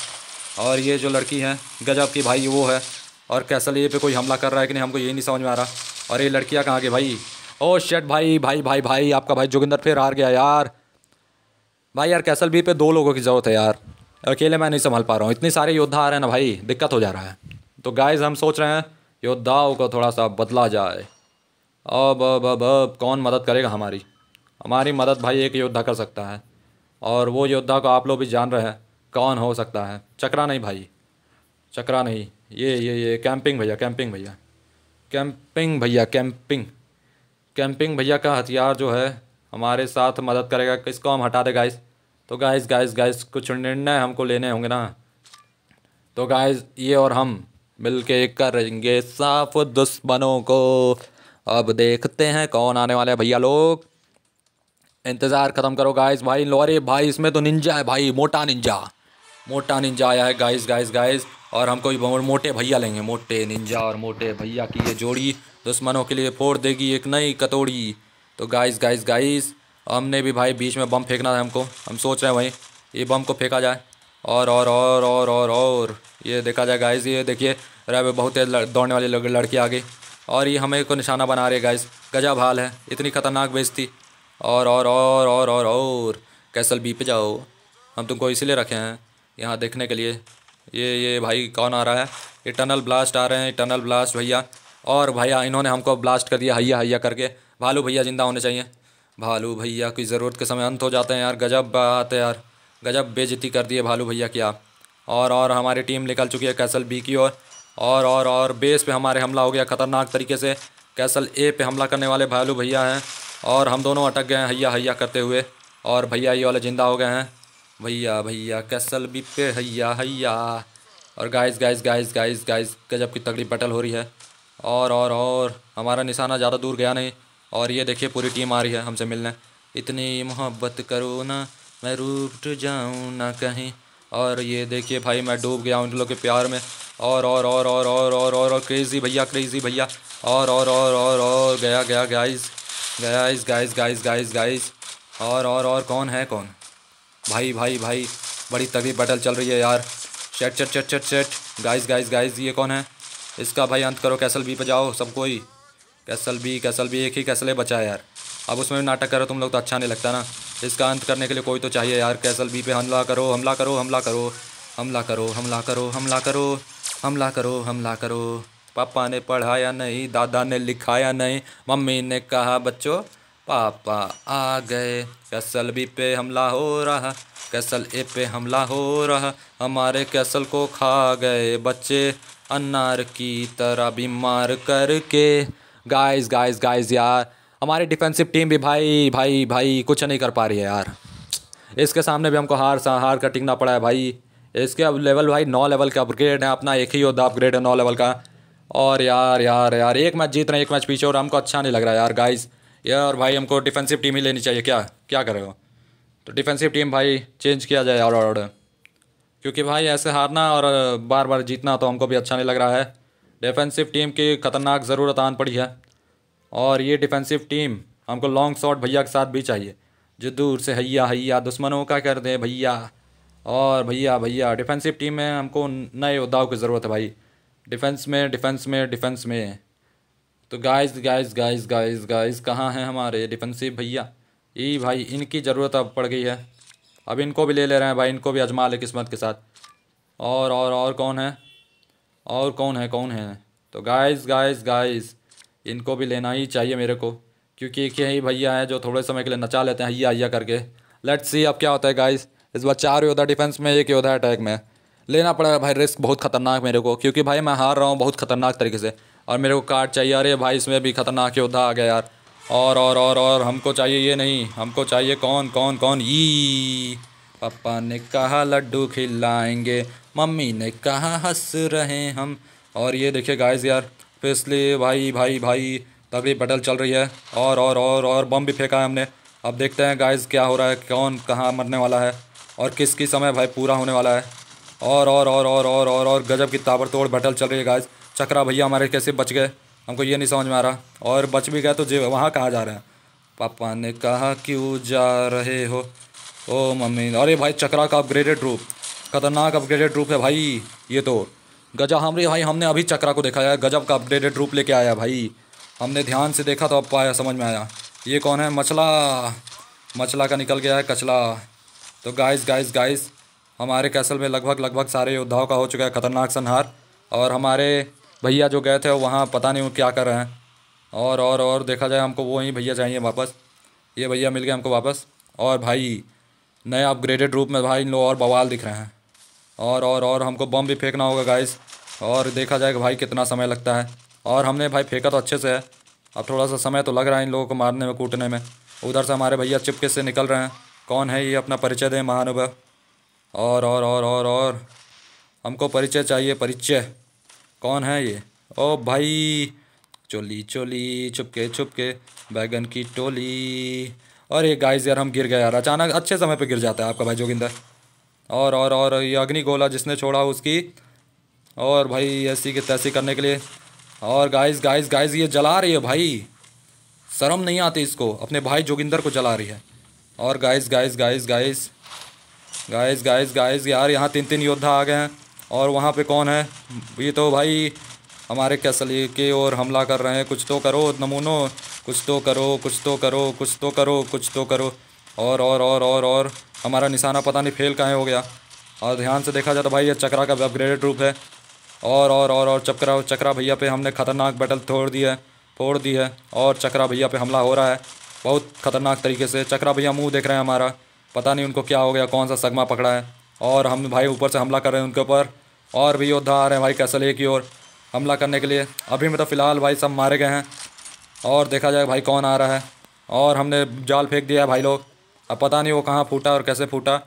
और ये जो लड़की है गजब की भाई वो है और कैसल ये पे कोई हमला कर रहा है कि नहीं हमको ये नहीं समझ में आ रहा और ये लड़कियाँ कहाँ के भाई ओ शेट भाई भाई भाई भाई आपका भाई जोगिंदर फिर हार गया यार भाई यार कैसल भी पे दो लोगों की ज़रूरत है यार अकेले मैं नहीं संभाल पा रहा हूँ इतने सारे योद्धा आ रहे हैं ना भाई दिक्कत हो जा रहा है तो गाइज हम सोच रहे हैं योद्धाओं को थोड़ा सा बदला जाए अब अब अब अब कौन मदद करेगा हमारी हमारी मदद भाई एक योद्धा कर सकता है और वो योद्धा को आप लोग भी जान रहे हैं कौन हो सकता है चक्रा नहीं भाई चक्रा नहीं ये ये ये कैंपिंग भैया कैंपिंग भैया कैंपिंग भैया कैंपिंग कैंपिंग भैया का हथियार जो है हमारे साथ मदद करेगा किसको हम हटा दे गाइस तो गाइस गाइस गाइस कुछ निर्णय हमको लेने होंगे ना तो गाइस ये और हम मिलके करेंगे साफ दुश्मनों को अब देखते हैं कौन आने वाले हैं भैया लोग इंतज़ार ख़त्म करो गाइस भाई लोरे भाई इसमें तो निंजा है भाई मोटा निंजा मोटा निंजा आया है गाइस गाइस गाइस और हमको मोटे भैया लेंगे मोटे निंजा और मोटे भैया की ये जोड़ी दुश्मनों के लिए फोड़ देगी एक नई कतौड़ी तो गाइस गाइस गाइस हमने भी भाई बीच में बम फेंकना था हमको हम सोच रहे हैं वहीं ये बम को फेंका जाए और और और और और और ये देखा जाए गाइस ये देखिए रहे बहुत तेज दौड़ने वाली लड़की आ गई और ये हमें को निशाना बना रहे गाइस गजा भाल है इतनी ख़तरनाक बेजती और और और और और और कैसल बी पे जाओ हम तुमको इसीलिए रखे हैं यहाँ देखने के लिए ये ये भाई कौन आ रहा है ये टनल ब्लास्ट आ रहे हैं टनल ब्लास्ट भैया और भैया इन्होंने हमको ब्लास्ट कर दिया हैया हैया करके भालू भैया ज़िंदा होने चाहिए भालू भैया की ज़रूरत के समय अंत हो जाते हैं यार गजब बात है यार गजब बेजती कर दिए भालू भैया की और और हमारी टीम निकल चुकी है कैसल बी की ओर और और और बेस पे हमारे हमला हो गया ख़तरनाक तरीके से कैसल ए पे हमला करने वाले भालू भैया हैं और हम दोनों अटक गए हैं हैया हैया करते हुए और भैया ये वाले ज़िंदा हो गए हैं भैया भैया कैसल भी पे हैया हैया और guys guys guys guys guys गजब की तगड़ी बटल हो रही है और और और हमारा निशाना ज़्यादा दूर गया नहीं और ये देखिए पूरी टीम आ रही है हमसे मिलने इतनी मोहब्बत करो ना मैं रूट जाऊँ ना कहीं और ये देखिए भाई मैं डूब गया उन लोग के प्यार में और और और और और और और और क्रेज़ी भैया क्रेज़ी भैया और और और और और गया गया गाइस गया इस गाइस गाइस गाइस गाइस और और और कौन है कौन भाई भाई भाई बड़ी तभी बैटल चल रही है यार चट चट चट चट चट गाइस गाइस गाइस ये कौन है इसका भाई अंत करो कैसल बी पे जाओ सब कोई कैसल बी कैसल बी एक ही कैसल बचा यार अब उसमें भी नाटक करो तुम लोग तो अच्छा नहीं लगता ना इसका अंत करने के लिए कोई तो चाहिए यार कैसल बी पे हमला करो हमला करो हमला करो हमला करो हमला करो हमला करो हमला करो हमला करो पापा ने पढ़ाया नहीं दादा ने लिखाया नहीं मम्मी ने कहा बच्चों पापा आ गए कैसल बी पे हमला हो रहा कैसल ए पे हमला हो रहा हमारे कैसल को खा गए बच्चे अनार की तरह बीमार करके गाइस गाइस गाइस यार हमारी डिफेंसिव टीम भी भाई भाई भाई कुछ नहीं कर पा रही है यार इसके सामने भी हमको हार सा हार का टिकना पड़ा है भाई इसके अब लेवल भाई नौ लेवल का अपग्रेड है अपना एक ही योद्धा अपग्रेड है नौ लेवल का और यार यार यार एक मैच जीत रहे हैं एक मैच पीछे और हमको अच्छा नहीं लग रहा है यार गाइज़ यार भाई हमको डिफेंसिव टीम ही लेनी चाहिए क्या क्या करेगा तो डिफेंसिव टीम भाई चेंज किया जाए और ऑर्डर क्योंकि भाई ऐसे हारना और बार बार जीतना तो हमको भी अच्छा नहीं लग रहा है डिफेंसिव टीम की ख़तरनाक ज़रूरत आन पड़ी है और ये डिफेंसिव टीम हमको लॉन्ग शॉट भैया के साथ भी चाहिए जो दूर से हैया हैया दुश्मनों का कर दें भैया और भैया भैया डिफेंसिव टीम में हमको नए योद्धाओं की ज़रूरत है भाई डिफेंस में डिफेंस में डिफेंस में तो guys guys guys guys guys कहाँ हैं हमारे डिफेंसिव भैया ये भाई इनकी ज़रूरत अब पड़ गई है अब इनको भी ले ले रहे हैं भाई इनको भी अजमा ले किस्मत के साथ और और और कौन है और कौन है कौन है तो गाइस गाइस गाइस इनको भी लेना ही चाहिए मेरे को क्योंकि एक ही भैया है जो थोड़े समय के लिए नचा लेते हैं हैया हैया करके लेट सी अब क्या होता है गाइस इस बार चार योद्धा डिफेंस में एक योद्धा अटैक में लेना पड़ेगा भाई रिस्क बहुत खतरनाक मेरे को क्योंकि भाई मैं हार रहा हूँ बहुत खतरनाक तरीके से और मेरे को कार्ड चाहिए अरे भाई इसमें भी ख़तरनाक योद्धा आ गया यार और और और और हमको चाहिए ये नहीं हमको चाहिए कौन कौन कौन ई पापा ने कहा लड्डू खिलाएंगे मम्मी ने कहा हंस रहे हम और ये देखिए गाइस यार फिर इसलिए भाई भाई भाई तगड़ी बटल चल रही है और और और और बम भी फेंका है हमने अब देखते हैं गाइस क्या हो रहा है कौन कहाँ मरने वाला है और किसकी समय भाई पूरा होने वाला है और और और और और और, और गजब की ताबड़तोड़ बटल चल रही है गाइज़ चक्रा भैया हमारे कैसे बच गए हमको ये नहीं समझ में आ रहा और बच भी गए तो जे वहाँ कहाँ जा रहे हैं पापा ने कहा क्यों जा रहे हो ओ मम्मी अरे भाई चक्रा का अपग्रेडेड रूप खतरनाक अपग्रेडेड रूप है भाई ये तो गजा हमरे भाई हमने अभी चक्रा को देखा है गजब का अपग्रेडेड रूप लेके आया भाई हमने ध्यान से देखा तो अब पाया समझ में आया ये कौन है मछला मछला का निकल गया है कचला तो गाइस गाइस गाइस हमारे कैसल में लगभग लगभग सारे योद्धाओं का हो चुका है खतरनाक संहार और हमारे भैया जो गए थे वहाँ पता नहीं वो क्या कर रहे हैं और और और देखा जाए हमको वो ही भैया चाहिए वापस ये भैया मिल गए हमको वापस और भाई नए अपग्रेडेड रूप में भाई इन लोग और बवाल दिख रहे हैं और और और हमको बम भी फेंकना होगा गाइस और देखा जाए कि भाई कितना समय लगता है और हमने भाई फेंका तो अच्छे से है अब थोड़ा सा समय तो लग रहा है इन लोगों को मारने में कूटने में उधर से हमारे भैया चिपके से निकल रहे हैं कौन है ये अपना परिचय दें महानुभव और और और और और हमको परिचय चाहिए परिचय कौन है ये ओ भाई चोली चोली चुपके चुपके बैगन की टोली और ये गाइस यार हम गिर गए यार अचानक अच्छे समय पे गिर जाता है आपका भाई जोगिंदर और और और ये अग्नि गोला जिसने छोड़ा उसकी और भाई ऐसी के तैसी करने के लिए और गाइस गाइस गाइस ये जला रही है भाई शर्म नहीं आती इसको अपने भाई जोगिंदर को जला रही है और guys guys guys guys guys guys guys यार यहाँ तीन तीन योद्धा आ गए हैं और वहाँ पे कौन है ये तो भाई हमारे कैसली के और हमला कर रहे हैं कुछ तो करो नमूनो कुछ तो करो कुछ तो करो कुछ तो करो कुछ तो करो और और और और और हमारा निशाना पता नहीं फेल कहाँ हो गया और ध्यान से देखा जाए तो भाई ये चक्रा का अपग्रेडेड रूप है और और और और चक्रा चक्रा भैया पे हमने ख़तरनाक बैटल तोड़ दी है फोड़ दी है और चक्रा भैया पे हमला हो रहा है बहुत ख़तरनाक तरीके से चक्रा भैया मुंह देख रहे हैं हमारा पता नहीं उनको क्या हो गया कौन सा सगमा पकड़ा है और हम भाई ऊपर से हमला कर रहे हैं उनके ऊपर और भी योद्धा आ रहे हैं भाई कैसले की ओर हमला करने के लिए अभी में तो फ़िलहाल भाई सब मारे गए हैं और देखा जाए भाई कौन आ रहा है और हमने जाल फेंक दिया है भाई लोग अब पता नहीं वो कहाँ फूटा और कैसे फूटा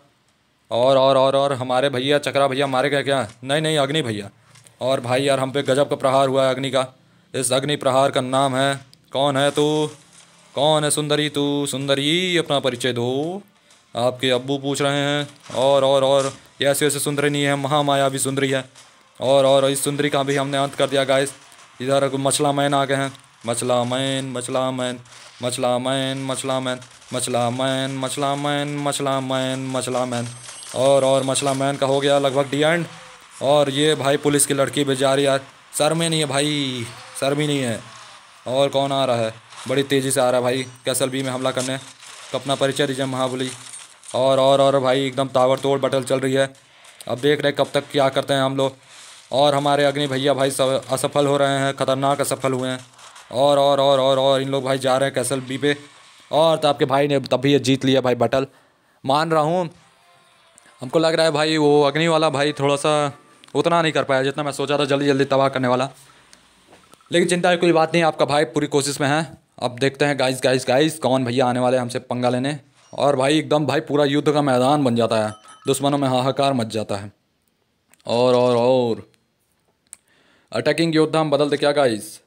और और और और हमारे भैया चक्रा भैया मारे गए क्या नहीं नहीं अग्नि भैया और भाई यार हम पे गजब का प्रहार हुआ है अग्नि का इस अग्नि प्रहार का नाम है कौन है तू कौन है सुंदरी तू सुंदरी अपना परिचय दो आपके अबू पूछ रहे हैं और और और ये ऐसे ऐसे सुंदरी नहीं है महामाया भी सुंदरी है और और इस सुंदरी का भी हमने अंत कर दिया गाइस इधर मछला मैन आ गए हैं मछला मैन मछला मैन मछला मैन मछला मैन मछला मैन मछला मैन मछला मैन मछला मैन और और मछला मैन का हो गया लगभग डी एंड और ये भाई पुलिस की लड़की भी जा रही है सर में नहीं है भाई सर भी नहीं है और कौन आ रहा है बड़ी तेज़ी से आ रहा है भाई कैसल बी में हमला करने तो अपना परिचय दीजिए महाबली और और और भाई एकदम तोड़ बटल चल रही है अब देख रहे कब तक क्या करते हैं हम लोग और हमारे अग्नि भैया भाई सब असफल हो रहे हैं ख़तरनाक असफल हुए हैं और और और और और इन लोग भाई जा रहे हैं कैसल बी पे और तो आपके भाई ने तब भी ये जीत लिया भाई बटल मान रहा हूँ हमको लग रहा है भाई वो अग्नि वाला भाई थोड़ा सा उतना नहीं कर पाया जितना मैं सोचा था जल्दी जल्दी तबाह करने वाला लेकिन चिंता की कोई बात नहीं आपका भाई पूरी कोशिश में है अब देखते हैं गाइस गाइस गाइस कौन भैया आने वाले हमसे पंगा लेने और भाई एकदम भाई पूरा युद्ध का मैदान बन जाता है दुश्मनों में हाहाकार मच जाता है और और और अटैकिंग योद्धा हम बदलते क्या गाइस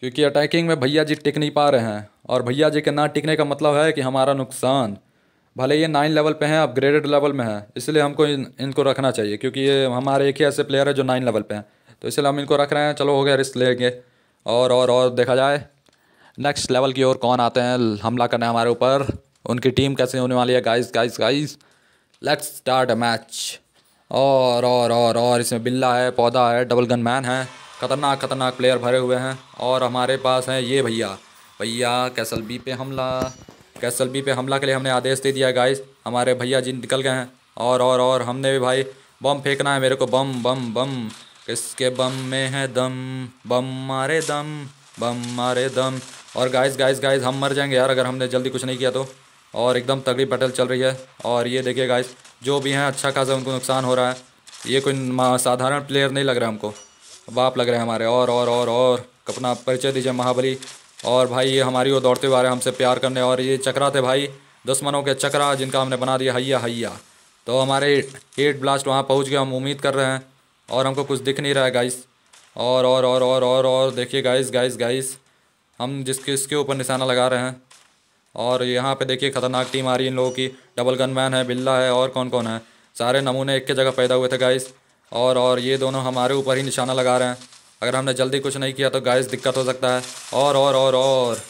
क्योंकि अटैकिंग में भैया जी टिक नहीं पा रहे हैं और भैया जी के ना टिकने का मतलब है कि हमारा नुकसान भले ये नाइन लेवल पे हैं अपग्रेडेड लेवल में है इसलिए हमको इन, इनको रखना चाहिए क्योंकि ये हमारे एक ही ऐसे प्लेयर है जो नाइन लेवल पे हैं तो इसलिए हम इनको रख रहे हैं चलो हो गया रिस्क लेंगे और और और देखा जाए नेक्स्ट लेवल की ओर कौन आते हैं हमला करने हमारे ऊपर उनकी टीम कैसे होने वाली है guys guys guys let's start a match और और और और इसमें बिल्ला है पौधा है डबल गन मैन है खतरनाक खतरनाक प्लेयर भरे हुए हैं और हमारे पास हैं ये भैया भैया कैसल बी पे हमला कैसल बी पे हमला के लिए हमने आदेश दे दिया गाइस हमारे भैया जी निकल गए हैं और और और हमने भी भाई बम फेंकना है मेरे को बम बम बम किसके बम में है दम बम मारे दम बम मारे दम और गाइस गाइस गाइस हम मर जाएंगे यार अगर हमने जल्दी कुछ नहीं किया तो और एकदम तगड़ी बैटल चल रही है और ये देखिए गाइस जो भी हैं अच्छा खासा उनको नुकसान हो रहा है ये कोई साधारण प्लेयर नहीं लग रहा हमको बाप लग रहे हैं हमारे और और और और अपना परिचय दीजिए महाबली और भाई ये हमारी वो दौड़ते हुए आ रहे हैं हमसे प्यार करने और ये चक्रा थे भाई दुश्मनों के चक्रा जिनका हमने बना दिया हैया हैया तो हमारे एट ब्लास्ट वहाँ पहुँच गए हम उम्मीद कर रहे हैं और हमको कुछ दिख नहीं रहा है गाइस और और और और और और देखिए गाइस गाइस गाइस हम जिसके इसके ऊपर निशाना लगा रहे हैं और यहाँ पे देखिए ख़तरनाक टीम आ रही है इन लोगों की डबल गनमैन है बिल्ला है और कौन कौन है सारे नमूने एक के जगह पैदा हुए थे गाइस और और ये दोनों हमारे ऊपर ही निशाना लगा रहे हैं अगर हमने जल्दी कुछ नहीं किया तो गाइस दिक्कत हो सकता है और और और और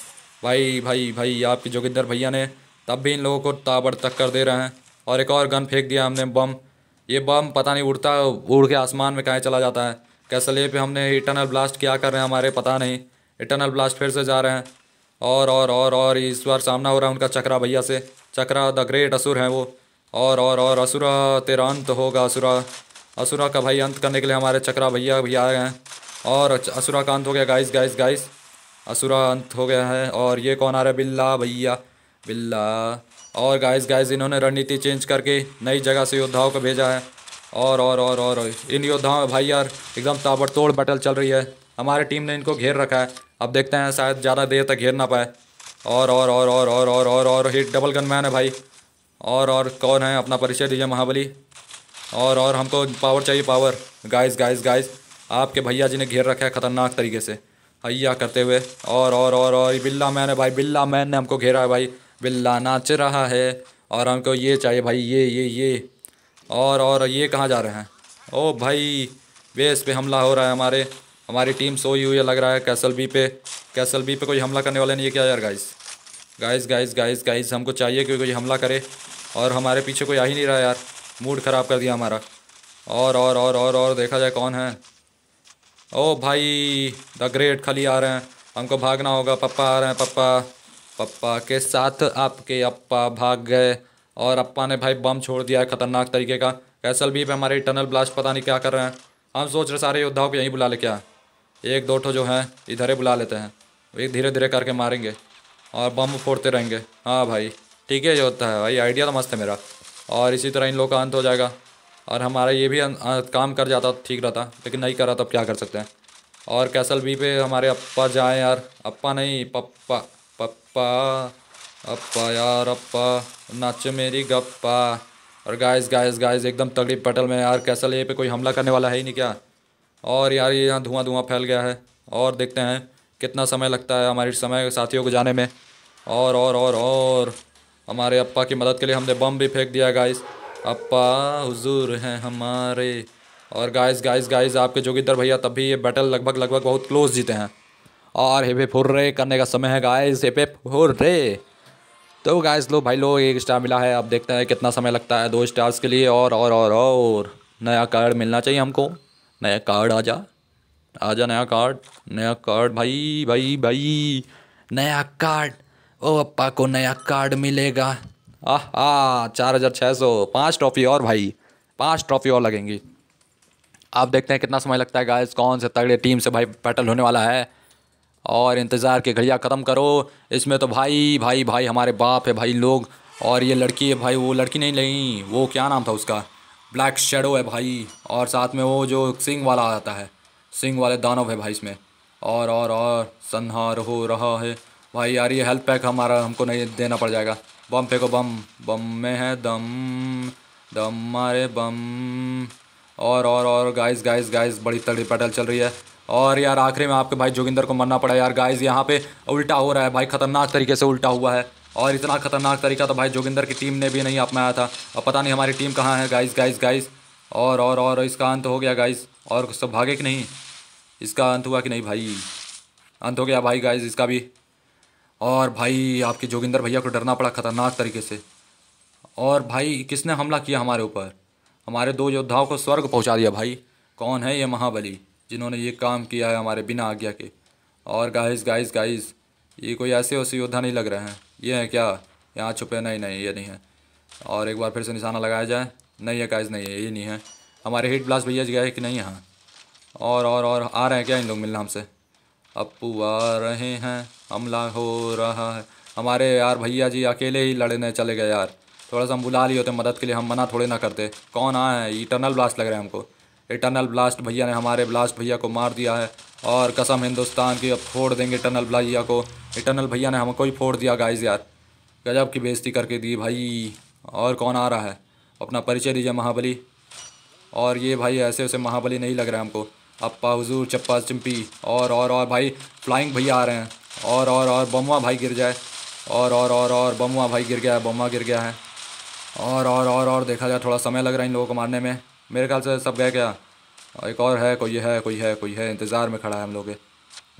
भाई भाई भाई आपकी जोगिंदर भैया ने तब भी इन लोगों को ताबड़ तक कर दे रहे हैं और एक और गन फेंक दिया हमने बम ये बम पता नहीं उड़ता उड़ के आसमान में कहाँ चला जाता है ले पे हमने इटर्नल ब्लास्ट क्या कर रहे हैं हमारे पता नहीं इटर्नल ब्लास्ट फिर से जा रहे हैं और और और और इस बार सामना हो रहा है उनका चक्रा भैया से चक्रा द ग्रेट असुर हैं वो और और और असुरा तेरा अंत होगा असुरा असुरा का भाई अंत करने के लिए हमारे चक्रा भैया भी आए हैं और असुरा का अंत हो गया गाइस गाइस गाइस असुरा अंत हो गया है और ये कौन आ रहा है बिल्ला भैया बिल्ला और गाइस गाइस इन्होंने रणनीति चेंज करके नई जगह से योद्धाओं को भेजा है और और और और इन योद्धाओं भाई यार एकदम ताबड़तोड़ बैटल चल रही है हमारी टीम ने इनको घेर रखा है अब देखते हैं शायद ज़्यादा देर तक घेर ना पाए और और और और और और और और हिट डबल गन मैन है भाई और और कौन है अपना परिचय दीजिए महाबली और और हमको पावर चाहिए पावर गाइस गाइस गाइस आपके भैया जी ने घेर रखा है ख़तरनाक तरीके से हैया करते हुए और और और और बिल्ला मैन है भाई बिल्ला मैन ने हमको घेरा है भाई बिल्ला नाच रहा है और हमको ये चाहिए भाई ये ये ये और और ये कहाँ जा रहे हैं ओ भाई बेस पे हमला हो रहा है हमारे हमारी टीम सोई हुई है लग रहा है कैसल बी पे कैसल बी पे कोई हमला करने वाला नहीं है क्या यार guys guys guys guys guys हमको चाहिए कि कोई हमला करे और हमारे पीछे कोई आ ही नहीं रहा यार मूड ख़राब कर दिया हमारा और और और और और देखा जाए कौन है ओ भाई द ग्रेट खली आ रहे हैं हमको भागना होगा पप्पा आ रहे हैं पप्पा पप्पा के साथ आपके अप्पा भाग गए और अप्पा ने भाई बम छोड़ दिया है ख़तरनाक तरीके का कैसल भी पे हमारे टनल ब्लास्ट पता नहीं क्या कर रहे हैं हम सोच रहे सारे योद्धाओं को यहीं बुला ले क्या एक दो ठो जो हैं इधर ही बुला लेते हैं एक धीरे धीरे करके मारेंगे और बम फोड़ते रहेंगे हाँ भाई ठीक है ये होता है भाई आइडिया तो मस्त है मेरा और इसी तरह इन लोग का अंत हो जाएगा और हमारा ये भी अं-, अं-, काम कर जाता तो ठीक रहता लेकिन नहीं रहा तो अब क्या कर सकते हैं और कैसल बी पे हमारे अप्पा जाएँ यार अप्पा नहीं पप्पा पप्पा अप्पा यार अप्पा नाच मेरी गप्पा और गाइस गाइस गाइस एकदम तगड़ी पटल में यार कैसल ए पे कोई हमला करने वाला है ही नहीं क्या और यार ये यहाँ धुआं धुआं फैल गया है और देखते हैं कितना समय लगता है हमारे समय साथियों को जाने में और और और और हमारे अप्पा की मदद के लिए हमने बम भी फेंक दिया गाइस अप्पा हुजूर हैं हमारे और गाइस गाइस गाइस आपके जोगिंदर भैया तब भी ये बैटल लगभग लगभग बहुत क्लोज जीते हैं और हेपे रे करने का समय है गाइस हेपे रे तो गाइस लो भाई लो एक स्टार मिला है अब देखते हैं कितना समय लगता है दो स्टार्स के लिए और और और और नया कार्ड मिलना चाहिए हमको नया कार्ड आ जा आ जा नया कार्ड नया कार्ड भाई भाई भाई नया कार्ड ओ अप्पा को नया कार्ड मिलेगा आह हा चार हज़ार छः सौ पाँच ट्रॉफी और भाई पाँच ट्रॉफी और लगेंगी आप देखते हैं कितना समय लगता है गाइस कौन से तगड़े टीम से भाई बैटल होने वाला है और इंतज़ार के घड़िया ख़त्म करो इसमें तो भाई भाई भाई हमारे बाप है भाई लोग और ये लड़की है भाई वो लड़की नहीं लगी वो क्या नाम था उसका ब्लैक शेडो है भाई और साथ में वो जो सिंग वाला आता है सिंग वाले दानव है भाई इसमें और और और संहार हो रहा है भाई यार ये हेल्थ पैक हमारा हमको नहीं देना पड़ जाएगा बम फेंको बम बम में है दम दम मारे बम और और और गाइस गाइस गाइस बड़ी तड़ी पैटल चल रही है और यार आखिरी में आपके भाई जोगिंदर को मरना पड़ा यार गाइस यहाँ पे उल्टा हो रहा है भाई ख़तरनाक तरीके से उल्टा हुआ है और इतना खतरनाक तरीका तो भाई जोगिंदर की टीम ने भी नहीं अपनाया था अब पता नहीं हमारी टीम कहाँ है गाइस गाइस गाइस और और और इसका अंत हो गया गाइस और सब भागे कि नहीं इसका अंत हुआ कि नहीं भाई अंत हो गया भाई गाइस इसका भी और भाई आपके जोगिंदर भैया को डरना पड़ा खतरनाक तरीके से और भाई किसने हमला किया हमारे ऊपर हमारे दो योद्धाओं को स्वर्ग पहुँचा दिया भाई कौन है ये महाबली जिन्होंने ये काम किया है हमारे बिना आज्ञा के और गाइस गाइस गाइस ये कोई ऐसे वैसे योद्धा नहीं लग रहे हैं ये है क्या यहाँ छुपे नहीं नहीं ये नहीं है और एक बार फिर से निशाना लगाया जाए नहीं है काइज नहीं है ये नहीं है हमारे हिट ब्लास्ट भैया गए कि नहीं यहाँ और और और आ रहे हैं क्या इन लोग मिलना हमसे अपू आ रहे हैं हमला हो रहा है हमारे यार भैया जी अकेले ही लड़ने चले गए यार थोड़ा सा हम बुला लिए होते मदद के लिए हम मना थोड़े ना करते कौन आए हैं इटरनल ब्लास्ट लग रहे हैं हमको टनल ब्लास्ट भैया ने हमारे ब्लास्ट भैया को मार दिया है और कसम हिंदुस्तान की अब फोड़ देंगे टनल भैया को टनल भैया ने हमको ही फोड़ दिया गाइज यार गजब की बेइज्जती करके दी भाई और कौन आ रहा है अपना परिचय दीजिए महाबली और ये भाई ऐसे ऐसे महाबली नहीं लग रहा है हमको अप्पा हुजूर चप्पा चिम्पी और और और भाई फ्लाइंग भैया आ रहे हैं और और और बमुआ भाई गिर जाए और और और और बमुआ भाई गिर गया है बमुआ गिर गया है और और और और देखा जाए थोड़ा समय लग रहा है इन लोगों को मारने में मेरे ख्याल से सब गए क्या एक और है कोई है कोई है कोई है इंतज़ार में खड़ा है हम लोग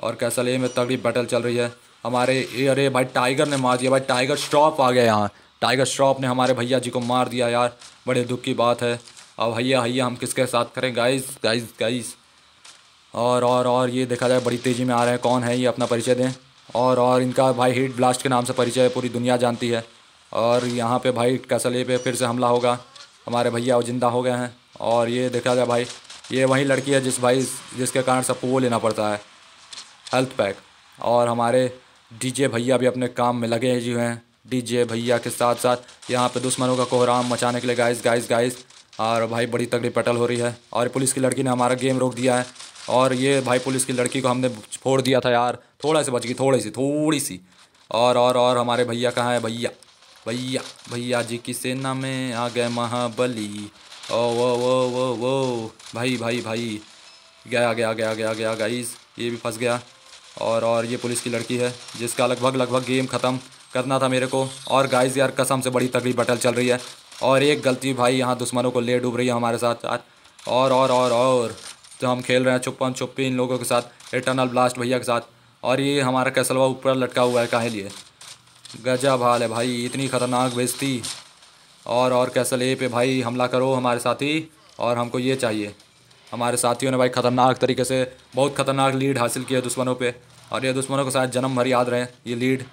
और कैसा ले में तगड़ी बैटल चल रही है हमारे ये अरे भाई टाइगर ने मार दिया भाई टाइगर स्ट्रॉप आ गया यहाँ टाइगर श्रॉफ ने हमारे भैया जी को मार दिया यार बड़े दुख की बात है अब भैया भैया हम किसके साथ करें गाइस गाइस गाइस और और और ये देखा जाए बड़ी तेज़ी में आ रहे हैं कौन है ये अपना परिचय दें और और इनका भाई हीट ब्लास्ट के नाम से परिचय पूरी दुनिया जानती है और यहाँ पर भाई कैसा पे फिर से हमला होगा हमारे भैया जिंदा हो गए हैं और ये देखा जाए भाई ये वही लड़की है जिस भाई जिसके कारण सबको वो लेना पड़ता है हेल्थ पैक और हमारे डीजे भैया भी अपने काम में लगे हैं जी हैं डीजे भैया के साथ साथ यहाँ पे दुश्मनों का कोहराम मचाने के लिए गाइस गाइस गाइस और भाई बड़ी तगड़ी पटल हो रही है और पुलिस की लड़की ने हमारा गेम रोक दिया है और ये भाई पुलिस की लड़की को हमने फोड़ दिया था यार थोड़ा सी बच गई थोड़ी सी थोड़ी सी और और और हमारे भैया कहाँ है भैया भैया भैया जी की सेना में आ गए महाबली ओ वो वो वो वो भाई भाई भाई गया गया गया गया गया गाइस ये भी फंस गया और और ये पुलिस की लड़की है जिसका लगभग लगभग गेम ख़त्म करना था मेरे को और गाइस यार कसम से बड़ी तगड़ी बटल चल रही है और एक गलती भाई यहाँ दुश्मनों को ले डूब रही है हमारे साथ यार और और और और जो तो हम खेल रहे हैं छुपन छुपी इन लोगों के साथ इटर्नल ब्लास्ट भैया के साथ और ये हमारा कैसलवा ऊपर लटका हुआ है काहे लिए गजा भाल है भाई इतनी ख़तरनाक बेजती और और कैसल ए पे भाई हमला करो हमारे साथी और हमको ये चाहिए हमारे साथियों ने भाई ख़तरनाक तरीके से बहुत ख़तरनाक लीड हासिल किया दुश्मनों पे और ये दुश्मनों को शायद जन्म भर याद रहे ये लीड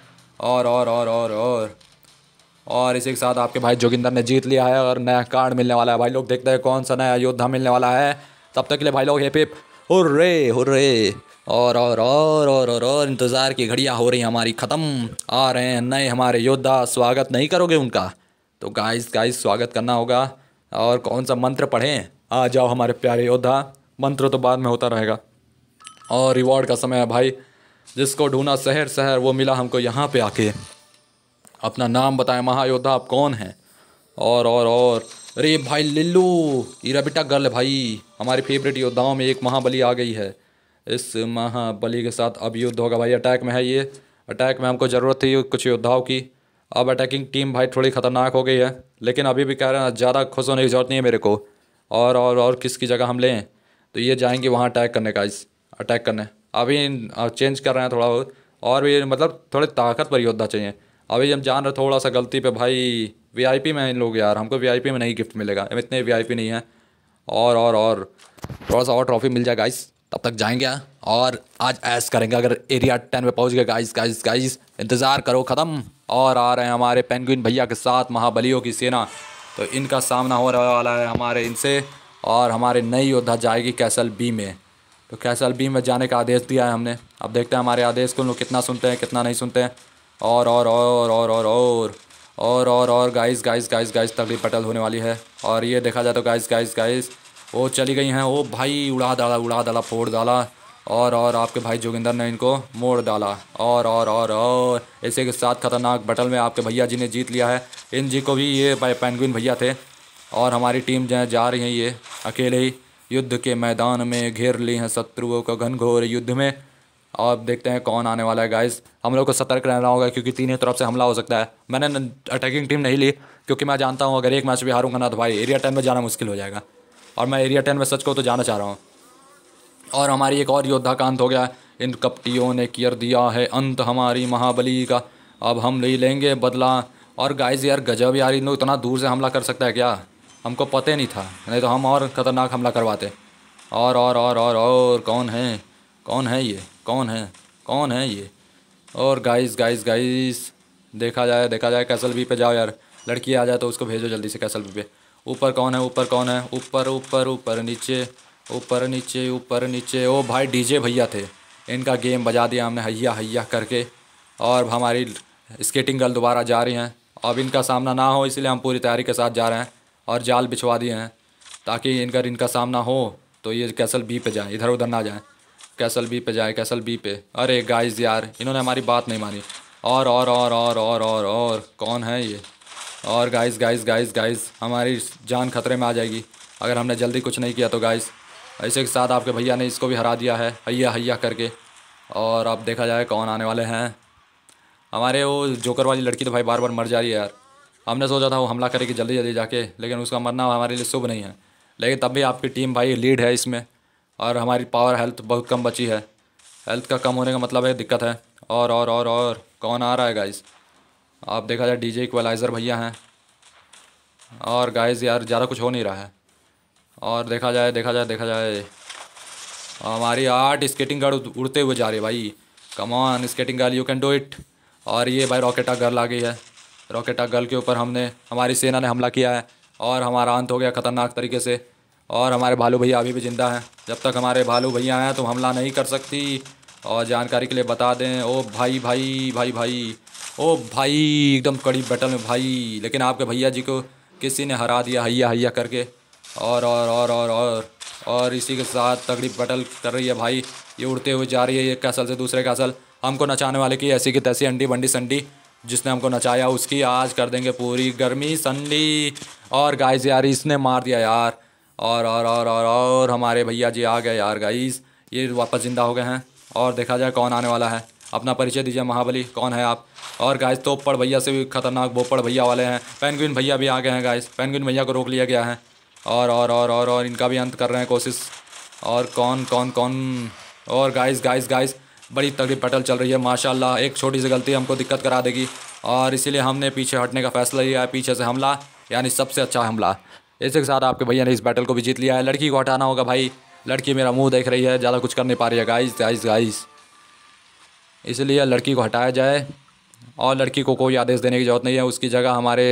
और और और और और और इसी के साथ आपके भाई जोगिंदर ने जीत लिया है और नया कार्ड मिलने वाला है भाई लोग देखते हैं कौन सा नया योद्धा मिलने वाला है तब तक के लिए भाई लोग हेपिप हुर्रे हुर्रे और और और और और और इंतज़ार की घड़ियाँ हो रही हमारी ख़त्म आ रहे हैं नए हमारे योद्धा स्वागत नहीं करोगे उनका तो गाइस गाइस स्वागत करना होगा और कौन सा मंत्र पढ़ें आ जाओ हमारे प्यारे योद्धा मंत्र तो बाद में होता रहेगा और रिवॉर्ड का समय है भाई जिसको ढूंढा शहर शहर वो मिला हमको यहाँ पे आके अपना नाम बताएं महायोद्धा आप कौन हैं और और और अरे भाई लिल्लू ईरा बेटा गर्ल भाई हमारे फेवरेट योद्धाओं में एक महाबली आ गई है इस महाबली के साथ अब युद्ध होगा भाई अटैक में है ये अटैक में हमको ज़रूरत थी कुछ योद्धाओं की अब अटैकिंग टीम भाई थोड़ी ख़तरनाक हो गई है लेकिन अभी भी कह रहे हैं ज़्यादा खुश होने की ज़रूरत नहीं है मेरे को और और और किसकी जगह हम लें तो ये जाएंगे वहाँ अटैक करने का इस अटैक करने अभी चेंज कर रहे हैं थोड़ा बहुत और भी मतलब थोड़े ताकतवर योद्धा चाहिए अभी हम जान रहे थोड़ा सा गलती पे भाई वीआईपी में इन लोग यार हमको वीआईपी में नहीं गिफ्ट मिलेगा हम इतने वीआईपी नहीं है और और और थोड़ा सा और ट्रॉफी मिल जाएगा गाइस तब तक जाएंगे हाँ। और आज ऐस करेंगे अगर एरिया टेन पे पहुँच गए गाइस गाइस गाइस इंतज़ार करो ख़त्म और आ रहे हैं हमारे पेंगुइन भैया के साथ महाबलियों की सेना तो इनका सामना हो रहा वाला है हमारे इनसे और हमारे नई योद्धा जाएगी कैसल बी में तो कैसल बी में जाने का आदेश दिया है हमने अब देखते हैं हमारे आदेश को लोग कितना सुनते हैं कितना नहीं सुनते हैं और और और और और और और और और गाइस गाइस गाइस गाइस तगड़ी पटल होने वाली है और ये देखा जाए तो गाइस गाइस गाइस वो चली गई हैं ओ भाई उड़ा डाला उड़ा डाला फोड़ डाला और और आपके भाई जोगिंदर ने इनको मोड़ डाला और और और और ऐसे के साथ खतरनाक बटल में आपके भैया जी ने जीत लिया है इन जी को भी ये पेंगुइन भैया थे और हमारी टीम है जा रही है ये अकेले ही युद्ध के मैदान में घेर ली हैं शत्रुओं का घनघोर युद्ध में और देखते हैं कौन आने वाला है गाइस हम लोग को सतर्क रहना होगा क्योंकि तीनों तरफ से हमला हो सकता है मैंने अटैकिंग टीम नहीं ली क्योंकि मैं जानता हूँ अगर एक मैच भी हारूंगा ना तो भाई एरिया टेन में जाना मुश्किल हो जाएगा और मैं एरिया टेन में सच को तो जाना चाह रहा हूँ और हमारी एक और योद्धा अंत हो गया इन कपटियों ने कियर दिया है अंत हमारी महाबली का अब हम ले लेंगे बदला और गाइस यार गजब यार इन लोग इतना दूर से हमला कर सकता है क्या हमको पता ही नहीं था नहीं तो हम और ख़तरनाक हमला करवाते और और और और और कौन है कौन है ये कौन है कौन है ये और गाइस गाइस गाइस देखा जाए देखा जाए कैसल बी पे जाओ यार लड़की आ जाए तो उसको भेजो जल्दी से कैसल बी पे ऊपर कौन है ऊपर कौन है ऊपर ऊपर ऊपर नीचे ऊपर नीचे ऊपर नीचे ओ भाई डीजे भैया थे इनका गेम बजा दिया हमने हैया हैया करके और हमारी स्केटिंग गर्ल दोबारा जा रही हैं अब इनका सामना ना हो इसलिए हम पूरी तैयारी के साथ जा रहे हैं और जाल बिछवा दिए हैं ताकि इनका इनका सामना हो तो ये कैसल बी पे जाए इधर उधर ना जाए कैसल बी पे जाए कैसल बी पे अरे गाइस यार इन्होंने हमारी बात नहीं मानी और और और और और और और कौन है ये और गाइस गाइस गाइस गाइस हमारी जान खतरे में आ जाएगी अगर हमने जल्दी कुछ नहीं किया तो गाइस ऐसे के साथ आपके भैया ने इसको भी हरा दिया है हैया हैया करके और अब देखा जाए कौन आने वाले हैं हमारे वो जोकर वाली लड़की तो भाई बार बार मर जा रही है यार हमने सोचा था वो हमला करेगी जल्दी जल्दी जाके लेकिन उसका मरना हमारे लिए शुभ नहीं है लेकिन तब भी आपकी टीम भाई लीड है इसमें और हमारी पावर हेल्थ बहुत कम बची है हेल्थ का कम होने का मतलब है दिक्कत है और और और और कौन आ रहा है गाइस आप देखा जाए डीजे इक्वलाइज़र भैया हैं और गाइस यार ज़्यादा कुछ हो नहीं रहा है और देखा जाए देखा जाए देखा जाए हमारी आठ स्केटिंग गार्ड उड़ते हुए जा रहे भाई come on skating guard you can do it और ये भाई रॉकेटा गर्ल आ गई है रॉकेटा गर्ल के ऊपर हमने हमारी सेना ने हमला किया है और हमारा अंत हो गया ख़तरनाक तरीके से और हमारे भालू भैया अभी भी ज़िंदा हैं जब तक हमारे भालू भैया हैं तो हमला नहीं कर सकती और जानकारी के लिए बता दें ओ भाई भाई भाई भाई ओ भाई एकदम कड़ी बैटल में भाई लेकिन आपके भैया जी को किसी ने हरा दिया हैया हैया करके और और और और और और इसी के साथ तगड़ी बटल कर रही है भाई ये उड़ते हुए जा रही है एक कैसल से दूसरे कैसल हमको नचाने वाले की ऐसी की तैसी अंडी बंडी संडी जिसने हमको नचाया उसकी आज कर देंगे पूरी गर्मी संडी और गाइस यार इसने मार दिया यार और और और और और हमारे भैया जी आ गए यार गाइस ये वापस ज़िंदा हो गए हैं और देखा जाए कौन आने वाला है अपना परिचय दीजिए महाबली कौन है आप और गाइस तोपड़ भैया से भी खतरनाक बोपड़ भैया वाले हैं पेनगुइन भैया भी आ गए हैं गाइस पेनगुइन भैया को रोक लिया गया है और और और और और इनका भी अंत कर रहे हैं कोशिश और कौन कौन कौन और गाइस गाइस गाइस बड़ी तगड़ी पटल चल रही है माशाल्लाह एक छोटी सी गलती हमको दिक्कत करा देगी और इसीलिए हमने पीछे हटने का फैसला लिया है पीछे से हमला यानी सबसे अच्छा हमला इसी के साथ आपके भैया ने इस बैटल को भी जीत लिया है लड़की को हटाना होगा भाई लड़की मेरा मुँह देख रही है ज़्यादा कुछ कर नहीं पा रही है गाइस गाइस गाइस इसलिए लड़की को हटाया जाए और लड़की को कोई आदेश देने की ज़रूरत नहीं है उसकी जगह हमारे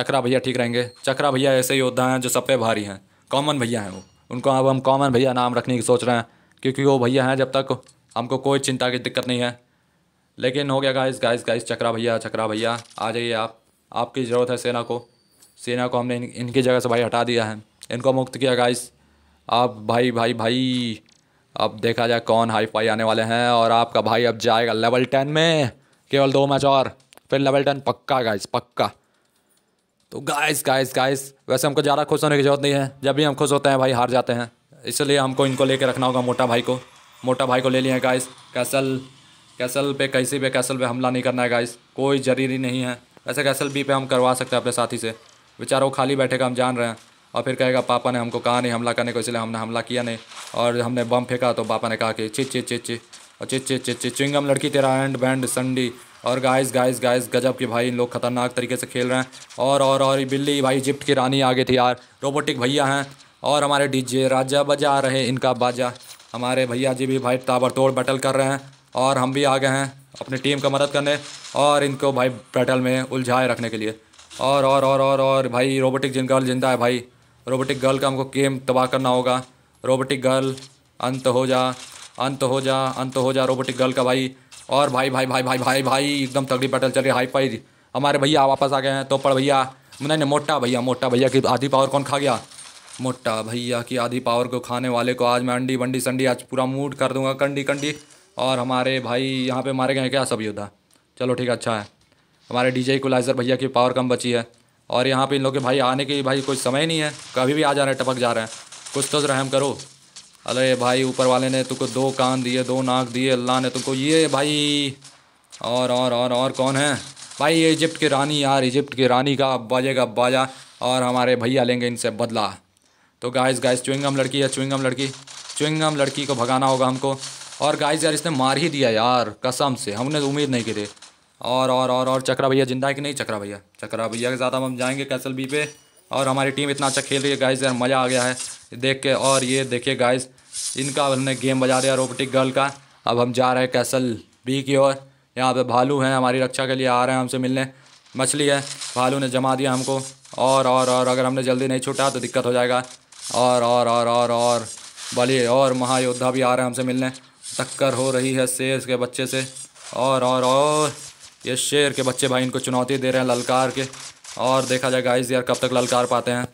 चक्रा भैया ठीक रहेंगे चक्रा भैया ऐसे योद्धा हैं जो सब पे भारी हैं कॉमन भैया हैं वो उनको अब हम कॉमन भैया नाम रखने की सोच रहे हैं क्योंकि वो भैया हैं जब तक हमको कोई चिंता की दिक्कत नहीं है लेकिन हो गया गाइस गाइस गाइस चक्रा भैया चक्रा भैया आ जाइए आप आपकी ज़रूरत है सेना को सेना को हमने इन, इनकी जगह से भाई हटा दिया है इनको मुक्त किया गाइस आप भाई भाई भाई अब देखा जाए कौन हाई फाई आने वाले हैं और आपका भाई अब जाएगा लेवल टेन में केवल दो मैच और फिर लेवल टेन पक्का गाइस पक्का तो गाइस गाइस गाइस वैसे हमको ज़्यादा खुश होने की जरूरत नहीं है जब भी हम खुश होते हैं भाई हार जाते हैं इसलिए हमको इनको लेके रखना होगा मोटा भाई को मोटा भाई को ले लिए हैं गाइस कैसल कैसल पे कैसे पे कैसल पे हमला नहीं करना है गाइस कोई जरूरी नहीं है वैसे कैसल बी पे हम करवा सकते हैं अपने साथी से बेचारा वो खाली बैठेगा हम जान रहे हैं और फिर कहेगा पापा ने हमको कहा नहीं हमला करने को इसलिए हमने हमला किया नहीं और हमने बम फेंका तो पापा ने कहा कि चिच चिच चिच और चिच चिच चिच चिंगम लड़की तेरा एंड बैंड संडी और गाइस गाइस गाइस गजब के भाई इन लोग खतरनाक तरीके से खेल रहे हैं और और और बिल्ली भाई इजिप्ट की रानी आ गई थी यार रोबोटिक भैया हैं और हमारे डीजे राजा बजा रहे इनका बाजा हमारे भैया जी भी भाई ताबड़तोड़ बैटल कर रहे हैं और हम भी आ गए हैं अपनी टीम का मदद करने और इनको भाई बैटल में उलझाए रखने के लिए और और और और और भाई रोबोटिक जिन गर्ल जिंदा है भाई रोबोटिक गर्ल का हमको गेम तबाह करना होगा रोबोटिक गर्ल अंत हो जा अंत हो जा अंत हो जा रोबोटिक गर्ल का भाई और भाई भाई भाई भाई भाई भाई एकदम तगड़ी बैटल चल रही हाई पाई हमारे भैया वापस आ गए हैं तो पर भैया नहीं नहीं मोटा भैया मोटा भैया की आधी पावर कौन खा गया मोटा भैया की आधी पावर को खाने वाले को आज मैं अंडी वंडी संडी आज पूरा मूड कर दूंगा कंडी कंडी और हमारे भाई यहाँ पे मारे गए हैं क्या सब योद्धा चलो ठीक अच्छा है हमारे डीजे कोलाइज़र भैया की पावर कम बची है और यहाँ पर इन लोग के भाई आने की भाई कोई समय नहीं है कभी भी आ जा रहे हैं टपक जा रहे हैं कुछ तो रहम करो अरे भाई ऊपर वाले ने तुमको दो कान दिए दो नाक दिए अल्लाह ने तुमको ये भाई और और और और कौन है भाई ये इजिप्ट की रानी यार इजिप्ट की रानी का का बाजा और हमारे भैया लेंगे इनसे बदला तो गाइस गाइस चुइंगम लड़की है चुइंगम लड़की गम लड़की को भगाना होगा हमको और गाइस यार इसने मार ही दिया यार कसम से हमने तो उम्मीद नहीं की थी और और और और चक्रा भैया जिंदा है कि नहीं चक्रा भैया चक्रा भैया के साथ हम जाएंगे कैसल बी पे और हमारी टीम इतना अच्छा खेल रही है गाइज यार मज़ा आ गया है देख के और ये देखिए गाइज इनका हमने गेम बजा दिया रोबोटिक गर्ल का अब हम जा रहे हैं कैसल बी की ओर यहाँ पे भालू हैं हमारी रक्षा के लिए आ रहे हैं हमसे मिलने मछली है भालू ने जमा दिया हमको और और और अगर हमने जल्दी नहीं छूटा तो दिक्कत हो जाएगा और और और और और बलि और महायोद्धा भी आ रहे हैं हमसे मिलने टक्कर हो रही है शेर के बच्चे से और और और ये शेर के बच्चे भाई इनको चुनौती दे रहे हैं ललकार के और देखा जाए गाइस यार कब तक ललकार पाते हैं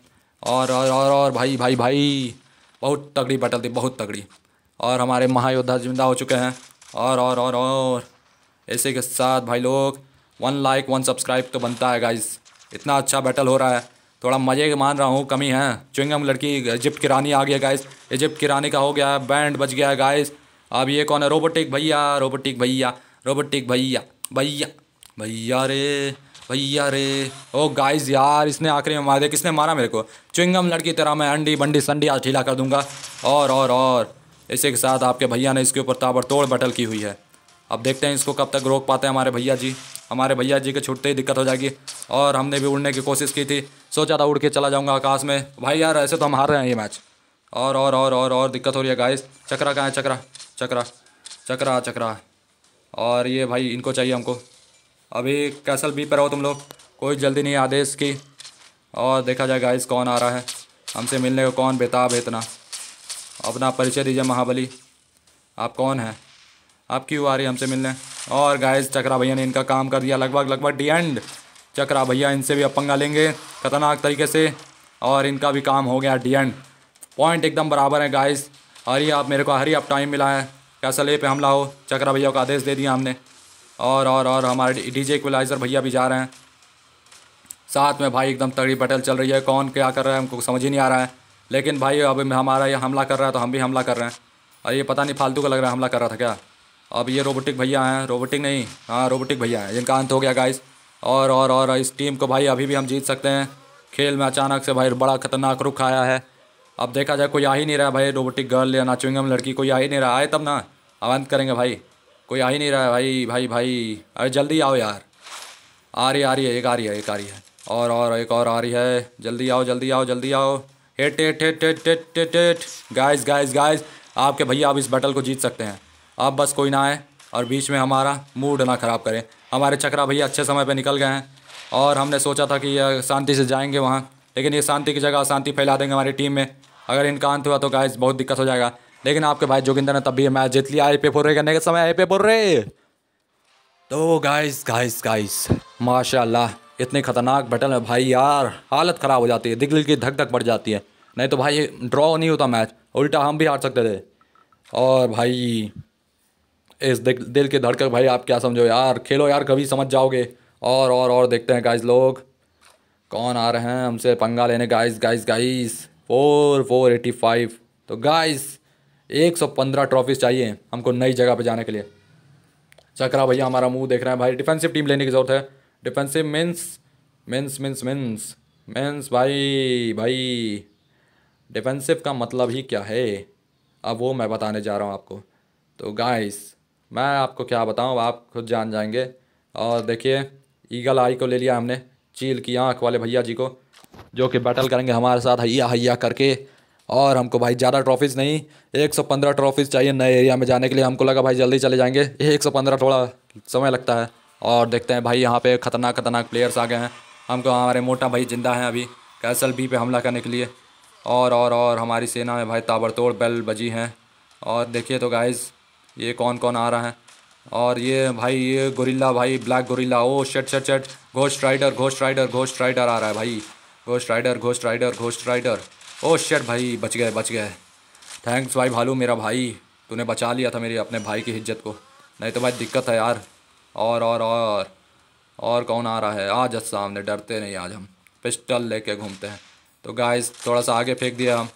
और और और और भाई भाई भाई बहुत तगड़ी बैटल थी बहुत तगड़ी और हमारे महायोद्धा जिंदा हो चुके हैं और और और और ऐसे के साथ भाई लोग वन लाइक वन सब्सक्राइब तो बनता है गाइस इतना अच्छा बैटल हो रहा है थोड़ा मज़े के मान रहा हूँ कमी है चुंगम लड़की इजिप्ट की रानी आ गया गाइस इजिप्ट की रानी का हो गया बैंड बज गया है गाइस अब ये कौन है रोबोटिक भैया रोबोटिक भैया रोबोटिक भैया भैया भैया रे भैया रे ओ गाइस यार इसने आखिरी में मार दिया किसने मारा मेरे को चुंगम लड़की तेरा मैं अंडी बंडी संडी आज ढीला कर दूंगा और और और इसी के साथ आपके भैया ने इसके ऊपर ताबड़ तोड़ बटल की हुई है अब देखते हैं इसको कब तक रोक पाते हैं हमारे भैया जी हमारे भैया जी के छुटते ही दिक्कत हो जाएगी और हमने भी उड़ने की कोशिश की थी सोचा था उड़ के चला जाऊँगा आकाश में भाई यार ऐसे तो हम हार रहे हैं ये मैच और और और और और दिक्कत हो रही है गाइस चक्रा कहाँ है चक्रा चक्रा चक्रा चक्रा और ये भाई इनको चाहिए हमको अभी कैसल बी पर हो तुम लोग कोई जल्दी नहीं आदेश की और देखा जाए गाइस कौन आ रहा है हमसे मिलने को कौन बेताब है इतना अपना परिचय दीजिए महाबली आप कौन हैं आप क्यों आ रही हमसे मिलने और गाइस चक्रा भैया ने इनका काम कर दिया लगभग लगभग डी एंड चक्रा भैया इनसे भी अब लेंगे खतरनाक तरीके से और इनका भी काम हो गया डी एंड पॉइंट एकदम बराबर है गाइस हरी आप मेरे को हरी आप टाइम मिला है कैसल ले पे हमला हो चक्रा भैया को आदेश दे दिया हमने और और और हमारे डीजे इक्वलाइज़र भैया भी जा रहे हैं साथ में भाई एकदम तगड़ी बटल चल रही है कौन क्या कर रहा है हमको समझ ही नहीं आ रहा है लेकिन भाई अब हमारा ये हमला कर रहा है तो हम भी हमला कर रहे हैं और ये पता नहीं फालतू का लग रहा है हमला कर रहा था क्या अब ये रोबोटिक भैया हैं रोबोटिक नहीं हाँ रोबोटिक भैया हैं जिनका अंत हो गया गाइस और और और इस टीम को भाई अभी भी हम जीत सकते हैं खेल में अचानक से भाई बड़ा खतरनाक रुख आया है अब देखा जाए कोई आ ही नहीं रहा भाई रोबोटिक गर्ल या नाचुंगम लड़की कोई आ ही नहीं रहा आए तब ना अब अंत करेंगे भाई कोई आ ही नहीं रहा है भाई भाई भाई अरे जल्दी आओ यार आ रही आ रही है एक आ रही है एक आ रही है और और एक और आ रही है जल्दी आओ जल्दी आओ जल्दी आओ hate hate hate hate hate hate hate guys guys guys आपके भैया आप इस बटल को जीत सकते हैं आप बस कोई ना आए और बीच में हमारा मूड ना ख़राब करें हमारे चक्रा भैया अच्छे समय पे निकल गए हैं और हमने सोचा था कि ये शांति से जाएंगे वहाँ लेकिन ये शांति की जगह शांति फैला देंगे हमारी टीम में अगर इनका अंत हुआ तो गाइस बहुत दिक्कत हो जाएगा लेकिन आपके भाई जोगिंदर ने तब भी मैच जीत लिया आई पे फोर करने के समय आई पे फोर तो गाइस गाइस गाइस माशाल्लाह इतने खतरनाक बैटल में भाई यार हालत ख़राब हो जाती है दिल की धक धक बढ़ जाती है नहीं तो भाई ड्रॉ नहीं होता मैच उल्टा हम भी हार सकते थे और भाई इस दिल के धड़कन भाई आप क्या समझो यार खेलो यार कभी समझ जाओगे और और और देखते हैं गाइस लोग कौन आ रहे हैं हमसे पंगा लेने guys guys guys four four eighty five तो गाइस एक सौ पंद्रह ट्रॉफीज चाहिए हमको नई जगह पे जाने के लिए चक्रा भैया हमारा मुंह देख रहे हैं भाई डिफेंसिव टीम लेने की ज़रूरत है defensive means means means means means भाई भाई डिफेंसिव का मतलब ही क्या है अब वो मैं बताने जा रहा हूँ आपको तो गाइस मैं आपको क्या बताऊँ आप खुद जान जाएंगे और देखिए ईगल आई को ले लिया हमने चील की आँख वाले भैया जी को जो कि बैटल करेंगे हमारे साथ हैया हैया करके और हमको भाई ज़्यादा ट्रॉफीज़ नहीं 115 ट्रॉफीज़ चाहिए नए एरिया में जाने के लिए हमको लगा भाई जल्दी चले जाएंगे 115 थोड़ा समय लगता है और देखते हैं भाई यहाँ पे ख़तरनाक खतरनाक प्लेयर्स आ गए हैं हमको हमारे मोटा भाई जिंदा हैं अभी कैसल बी पे हमला करने के लिए और और और हमारी सेना में भाई ताबड़तोड़ बैल बजी हैं और देखिए तो गाइज ये कौन कौन आ रहा है और ये भाई ये गोरिल्ला भाई black gorilla oh shut shut shut ghost rider ghost rider ghost rider आ रहा है भाई ghost rider ghost rider ghost rider ओ शर भाई बच गए बच गए थैंक्स भाई भालू मेरा भाई तूने बचा लिया था मेरे अपने भाई की इज्जत को नहीं तो भाई दिक्कत है यार और और और और कौन आ रहा है आज सामने डरते नहीं आज हम पिस्टल लेके घूमते हैं तो गाइस थोड़ा सा आगे फेंक दिया हम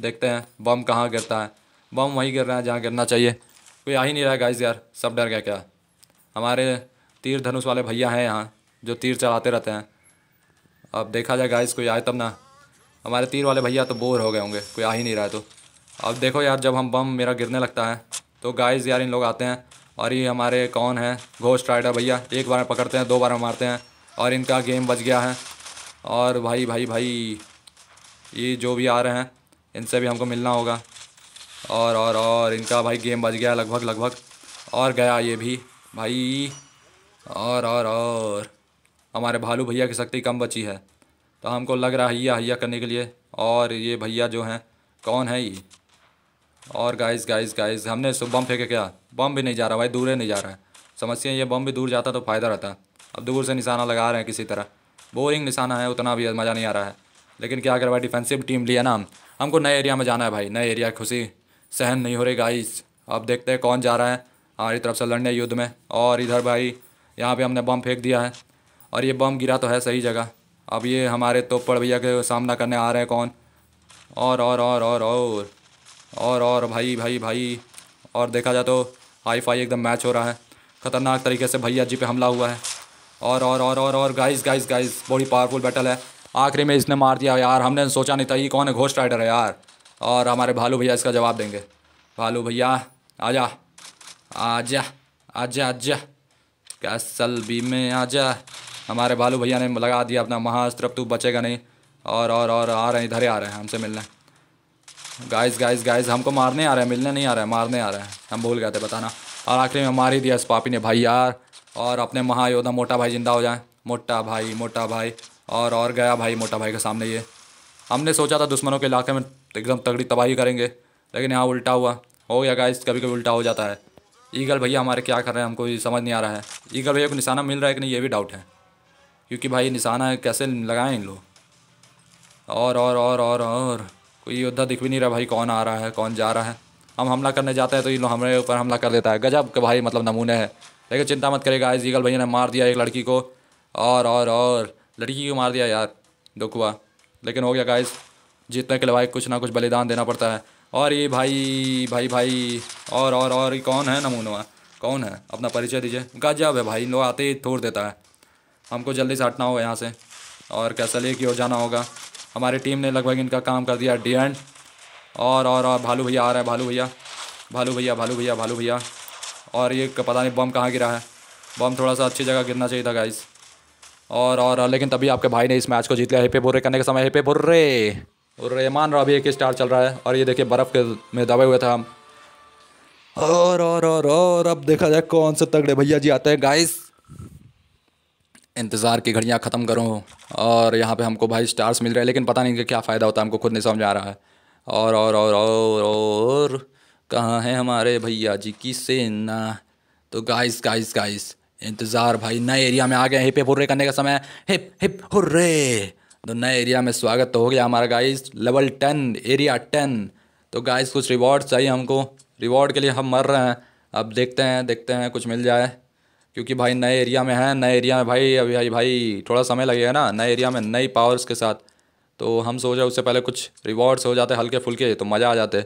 देखते हैं बम कहाँ गिरता है बम वहीं गिर रहा है जहाँ गिरना चाहिए कोई आ ही नहीं रहा गाइस यार सब डर गया क्या हमारे तीर धनुष वाले भैया हैं यहाँ जो तीर चलाते रहते हैं अब देखा जाए गाइस कोई आए तब ना हमारे तीर वाले भैया तो बोर हो गए होंगे कोई आ ही नहीं रहा तो अब देखो यार जब हम बम मेरा गिरने लगता है तो गाइज यार इन लोग आते हैं और ये हमारे कौन हैं घोस्ट राइडर भैया एक बार पकड़ते हैं दो बार मारते हैं और इनका गेम बच गया है और भाई भाई भाई ये जो भी आ रहे हैं इनसे भी हमको मिलना होगा और और और इनका भाई गेम बच गया लगभग लगभग और गया ये भी भाई और और और हमारे भालू भैया की शक्ति कम बची है तो हमको लग रहा है हैया हैया करने के लिए और ये भैया जो हैं कौन है ये और गाइस गाइस गाइस हमने बम फेंके क्या बम भी नहीं जा रहा भाई दूर नहीं जा रहा है समस्या ये बम भी दूर जाता तो फ़ायदा रहता अब दूर से निशाना लगा रहे हैं किसी तरह बोरिंग निशाना है उतना भी मज़ा नहीं आ रहा है लेकिन क्या कर भाई डिफेंसिव टीम लिया ना हमको नए एरिया में जाना है भाई नए एरिया खुशी सहन नहीं हो रही गाइस अब देखते हैं कौन जा रहा है हमारी तरफ से लड़ने युद्ध में और इधर भाई यहाँ पर हमने बम फेंक दिया है और ये बम गिरा तो है सही जगह अब ये हमारे तोपड़ भैया के सामना करने आ रहे हैं कौन और और और और और और और भाई भाई भाई और देखा जाए तो हाई फाई एकदम मैच हो रहा है ख़तरनाक तरीके से भैया जी पे हमला हुआ है और और और और और गाइस गाइस गाइस बड़ी पावरफुल बैटल है आखिरी में इसने मार दिया यार हमने सोचा नहीं था ये कौन है घोस्ट राइडर है यार और हमारे भालू भैया इसका जवाब देंगे भालू भैया आ जा आ जा आ जा कैसल बी में जा हमारे भालू भैया ने लगा दिया अपना महाअस्त्र अब तू बचेगा नहीं और और और आ रहे हैं इधर ही आ रहे हैं हमसे मिलने गाइस गाइस गाइस हमको मारने आ रहे हैं मिलने नहीं आ रहे हैं मारने आ रहे हैं हम भूल गए थे बताना और आखिरी में मार ही दिया इस पापी ने भाई यार और अपने महायोधा मोटा भाई जिंदा हो जाए मोटा भाई मोटा भाई और और गया भाई मोटा भाई के सामने ये हमने सोचा था दुश्मनों के इलाके में एकदम तगड़ी तबाही करेंगे लेकिन यहाँ उल्टा हुआ हो या गाइस कभी कभी उल्टा हो जाता है ईगल भैया हमारे क्या कर रहे हैं हमको समझ नहीं आ रहा है ईगल भैया को निशाना मिल रहा है कि नहीं ये भी डाउट है क्योंकि भाई निशाना कैसे लगाएं इन लोग और और और और और कोई योद्धा दिख भी नहीं रहा भाई कौन आ रहा है कौन जा रहा है हम हमला करने जाते हैं तो ये लोग हमारे ऊपर हमला कर देता है गजब के भाई मतलब नमूने है लेकिन चिंता मत करेगा आज जीगल भैया ने मार दिया एक लड़की को और और और लड़की को मार दिया यार दुख हुआ लेकिन हो गया गाइस जीतने के लिए भाई कुछ ना कुछ बलिदान देना पड़ता है और ये भाई भाई भाई और और और कौन है नमूनवा कौन है अपना परिचय दीजिए गजब है भाई इन लोग आते ही तोड़ देता है हमको जल्दी से हटना होगा यहाँ से और कैसली की ओर जाना होगा हमारी टीम ने लगभग इनका काम कर दिया डी एंड और और और भालू भैया आ रहा है भालू भैया भालू भैया भालू भैया भालू भैया और ये पता नहीं बम कहाँ गिरा है बम थोड़ा सा अच्छी जगह गिरना चाहिए था गाइस और और लेकिन तभी आपके भाई ने इस मैच को जीत लिया हेपे बुर्रे करने के समय हेपे बुर्रे बुर्रे मान रहा अभी एक स्टार चल रहा है और ये देखिए बर्फ़ के में दबे हुए थे हम और और और और अब देखा जाए कौन से तगड़े भैया जी आते हैं गाइस इंतज़ार की घड़ियाँ ख़त्म करो और यहाँ पे हमको भाई स्टार्स मिल रहे हैं लेकिन पता नहीं कि क्या फ़ायदा होता है हमको खुद नहीं समझ आ रहा है और और और और और कहाँ हैं हमारे भैया जी की सेना तो गाइस गाइस गाइस इंतज़ार भाई नए एरिया में आ गए हिप हिप हुर्रे करने का समय हिप हिप हुर्रे तो नए एरिया में स्वागत तो हो गया हमारा guys level ten area ten तो गाइस कुछ रिवॉर्ड चाहिए हमको रिवॉर्ड के लिए हम मर रहे हैं अब देखते हैं देखते हैं कुछ मिल जाए क्योंकि भाई नए एरिया में हैं नए एरिया में भाई अभी भाई भाई थोड़ा समय लगेगा ना नए एरिया में नई पावर्स के साथ तो हम सोच रहे उससे पहले कुछ रिवॉर्ड्स हो जाते हल्के फुलके तो मज़ा आ जाते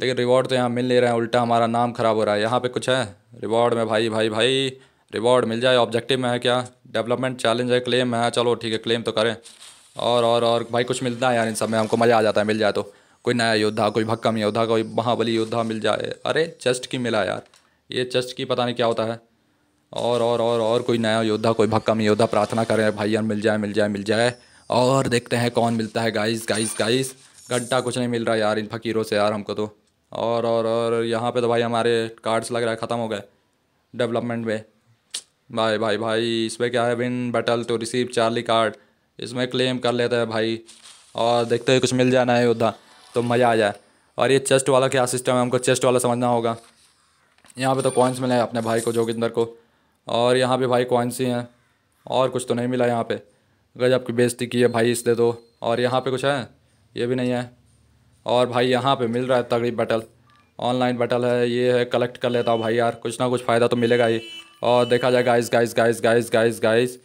लेकिन रिवॉर्ड तो यहाँ मिल नहीं रहे हैं उल्टा हमारा नाम ख़राब हो रहा है यहाँ पे कुछ है रिवॉर्ड में भाई भाई भाई रिवॉर्ड मिल जाए ऑब्जेक्टिव में है क्या डेवलपमेंट चैलेंज है क्लेम है चलो ठीक है क्लेम तो करें और और और भाई कुछ मिलता है यार इन सब में हमको मज़ा आ जाता है मिल जाए तो कोई नया योद्धा कोई भक्कम योद्धा कोई महाबली योद्धा मिल जाए अरे चेस्ट की मिला यार ये चेस्ट की पता नहीं क्या होता है और और और और कोई नया योद्धा कोई भक्कम योद्धा प्रार्थना करें भाई यार मिल जाए मिल जाए मिल जाए और देखते हैं कौन मिलता है गाइस गाइस गाइस घंटा कुछ नहीं मिल रहा यार इन फकीरों से यार हमको तो और और और यहाँ पे तो भाई हमारे कार्ड्स लग रहा है ख़त्म हो गए डेवलपमेंट में भाई भाई भाई इसमें क्या है win battle to receive Charlie card इसमें क्लेम कर लेते हैं भाई और देखते हैं कुछ मिल जाना है योद्धा तो मज़ा आ जाए और ये चेस्ट वाला क्या सिस्टम है हमको चेस्ट वाला समझना होगा यहाँ पर तो कॉइन्स मिले अपने भाई को जोगिंदर को और यहाँ पे भाई कौन सी हैं और कुछ तो नहीं मिला यहाँ पे जब की बेइज्जती की है भाई इसलिए दो तो। और यहाँ पे कुछ है ये भी नहीं है और भाई यहाँ पे मिल रहा है तगड़ी बटल ऑनलाइन बटल है ये है कलेक्ट कर लेता हूँ भाई यार कुछ ना कुछ फ़ायदा तो मिलेगा ही और देखा जाए guys guys guys guys guys guys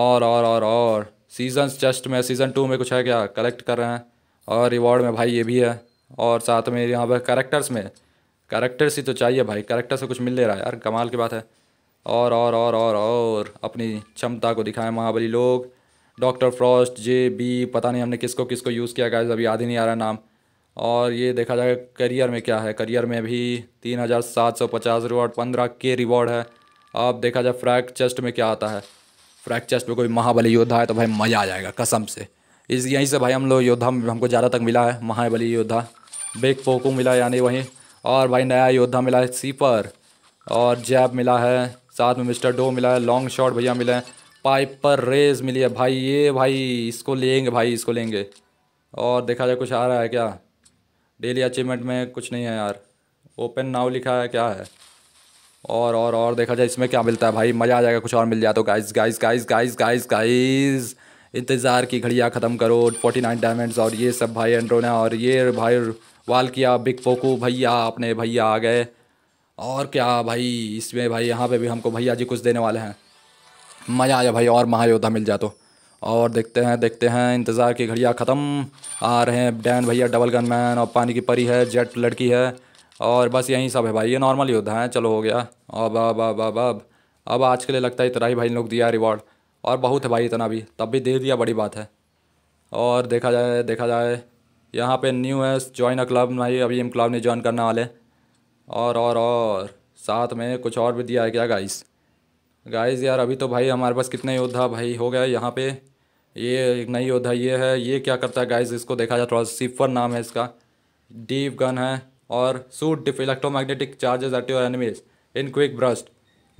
और और और और सीज़न जस्ट में सीज़न टू में कुछ है क्या कलेक्ट कर रहे हैं और रिवॉर्ड में भाई ये भी है और साथ में यहाँ पर करेक्टर्स में करेक्टर्स ही तो चाहिए भाई करेक्टर से कुछ मिल ले रहा है यार कमाल की बात है और और और और और अपनी क्षमता को दिखाएं महाबली लोग डॉक्टर फ्रॉस्ट जे बी पता नहीं हमने किसको किसको यूज़ किया गया अभी याद ही नहीं आ रहा नाम और ये देखा जाए करियर में क्या है करियर में भी तीन हज़ार सात सौ पचास रिवॉर्ड पंद्रह के रिवॉर्ड है अब देखा जाए फ्रैक चेस्ट में क्या आता है फ्रैक चेस्ट में कोई महाबली योद्धा है तो भाई मज़ा आ जाएगा कसम से इस यहीं से भाई हम लोग योद्धा हमको ज़्यादा तक मिला है महाबली योद्धा बेग पोकू मिला यानी वहीं और भाई नया योद्धा मिला है सीपर और जैब मिला है साथ में मिस्टर डो मिला है लॉन्ग शॉट भैया मिला है पाइप पर रेज मिली है भाई ये भाई इसको लेंगे भाई इसको लेंगे और देखा जाए कुछ आ रहा है क्या डेली अचीवमेंट में कुछ नहीं है यार ओपन नाव लिखा है क्या है और और और देखा जाए इसमें क्या मिलता है भाई मज़ा आ जाएगा कुछ और मिल जाए तो guys guys guys guys guys guys इंतज़ार की घड़ियाँ ख़त्म करो फोर्टी नाइन डायमंड्स और ये सब भाई एंड्रोना और ये भाई वाल किया बिग पोकू भैया अपने भैया आ गए और क्या भाई इसमें भाई यहाँ पे भी हमको भैया जी कुछ देने वाले हैं मज़ा आया भाई और महायोद्धा मिल जाए तो और देखते हैं देखते हैं इंतज़ार की घड़ियाँ ख़त्म आ रहे हैं डैन भैया डबल गन मैन और पानी की परी है जेट लड़की है और बस यही सब है भाई ये नॉर्मल योद्धा हैं चलो हो गया अब अब अब अब अब अब आज के लिए लगता है इतना ही भाई लोग दिया रिवॉर्ड और बहुत है भाई इतना भी तब भी दे दिया बड़ी बात है और देखा जाए देखा जाए यहाँ पे न्यू है ज्वाइन अ क्लब भाई अभी हम क्लब ने ज्वाइन करने वाले और और और साथ में कुछ और भी दिया है क्या गाइस गाइस यार अभी तो भाई हमारे पास कितने योद्धा भाई हो गया यहाँ पे ये एक नई योद्धा ये है ये क्या करता है गाइस इसको देखा जाए थोड़ा सिफर नाम है इसका डीप गन है और shoot the electromagnetic charges at your enemies in quick burst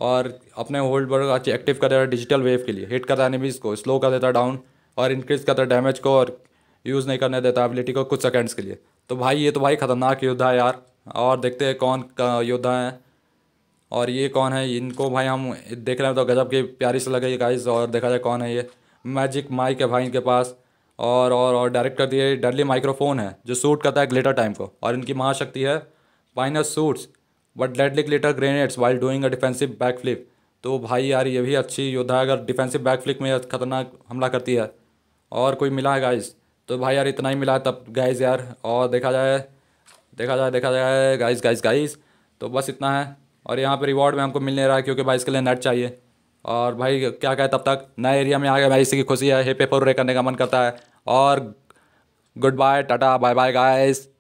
और अपने होल्ड पर एक्टिव कर देता है डिजिटल वेव के लिए हिट करता है एनिमीज को स्लो कर देता है डाउन और इंक्रीज करता है डैमेज को और यूज़ नहीं करने देता एबिलिटी को कुछ सेकेंड्स के लिए तो भाई ये तो भाई ख़तरनाक योद्धा है यार और देखते हैं कौन योद्धा है और ये कौन है इनको भाई हम देख रहे हैं तो गजब की प्यारी से लग रही है गाइस और देखा जाए कौन है ये मैजिक माइक है भाई इनके पास और और और डायरेक्ट कर दिए डरली माइक्रोफोन है जो सूट करता है ग्लेटर टाइम को और इनकी महाशक्ति है पाइनस suits but deadly glitter grenades while doing a defensive back flip तो भाई यार ये भी अच्छी योद्धा है अगर डिफेंसिव बैक फ्लिप में खतरनाक हमला करती है और कोई मिला है गाइज तो भाई यार इतना ही मिला है तब गाइज यार और देखा जाए देखा जाए देखा जाए गाइस गाइस गाइस तो बस इतना है और यहाँ पर रिवॉर्ड में हमको मिलने रहा है क्योंकि भाई इसके लिए नेट चाहिए और भाई क्या कहे तब तक नए एरिया में आ गए भाई इसी की खुशी है हे पेपर उरे करने का मन करता है और गुड बाय टाटा बाय बाय गाइस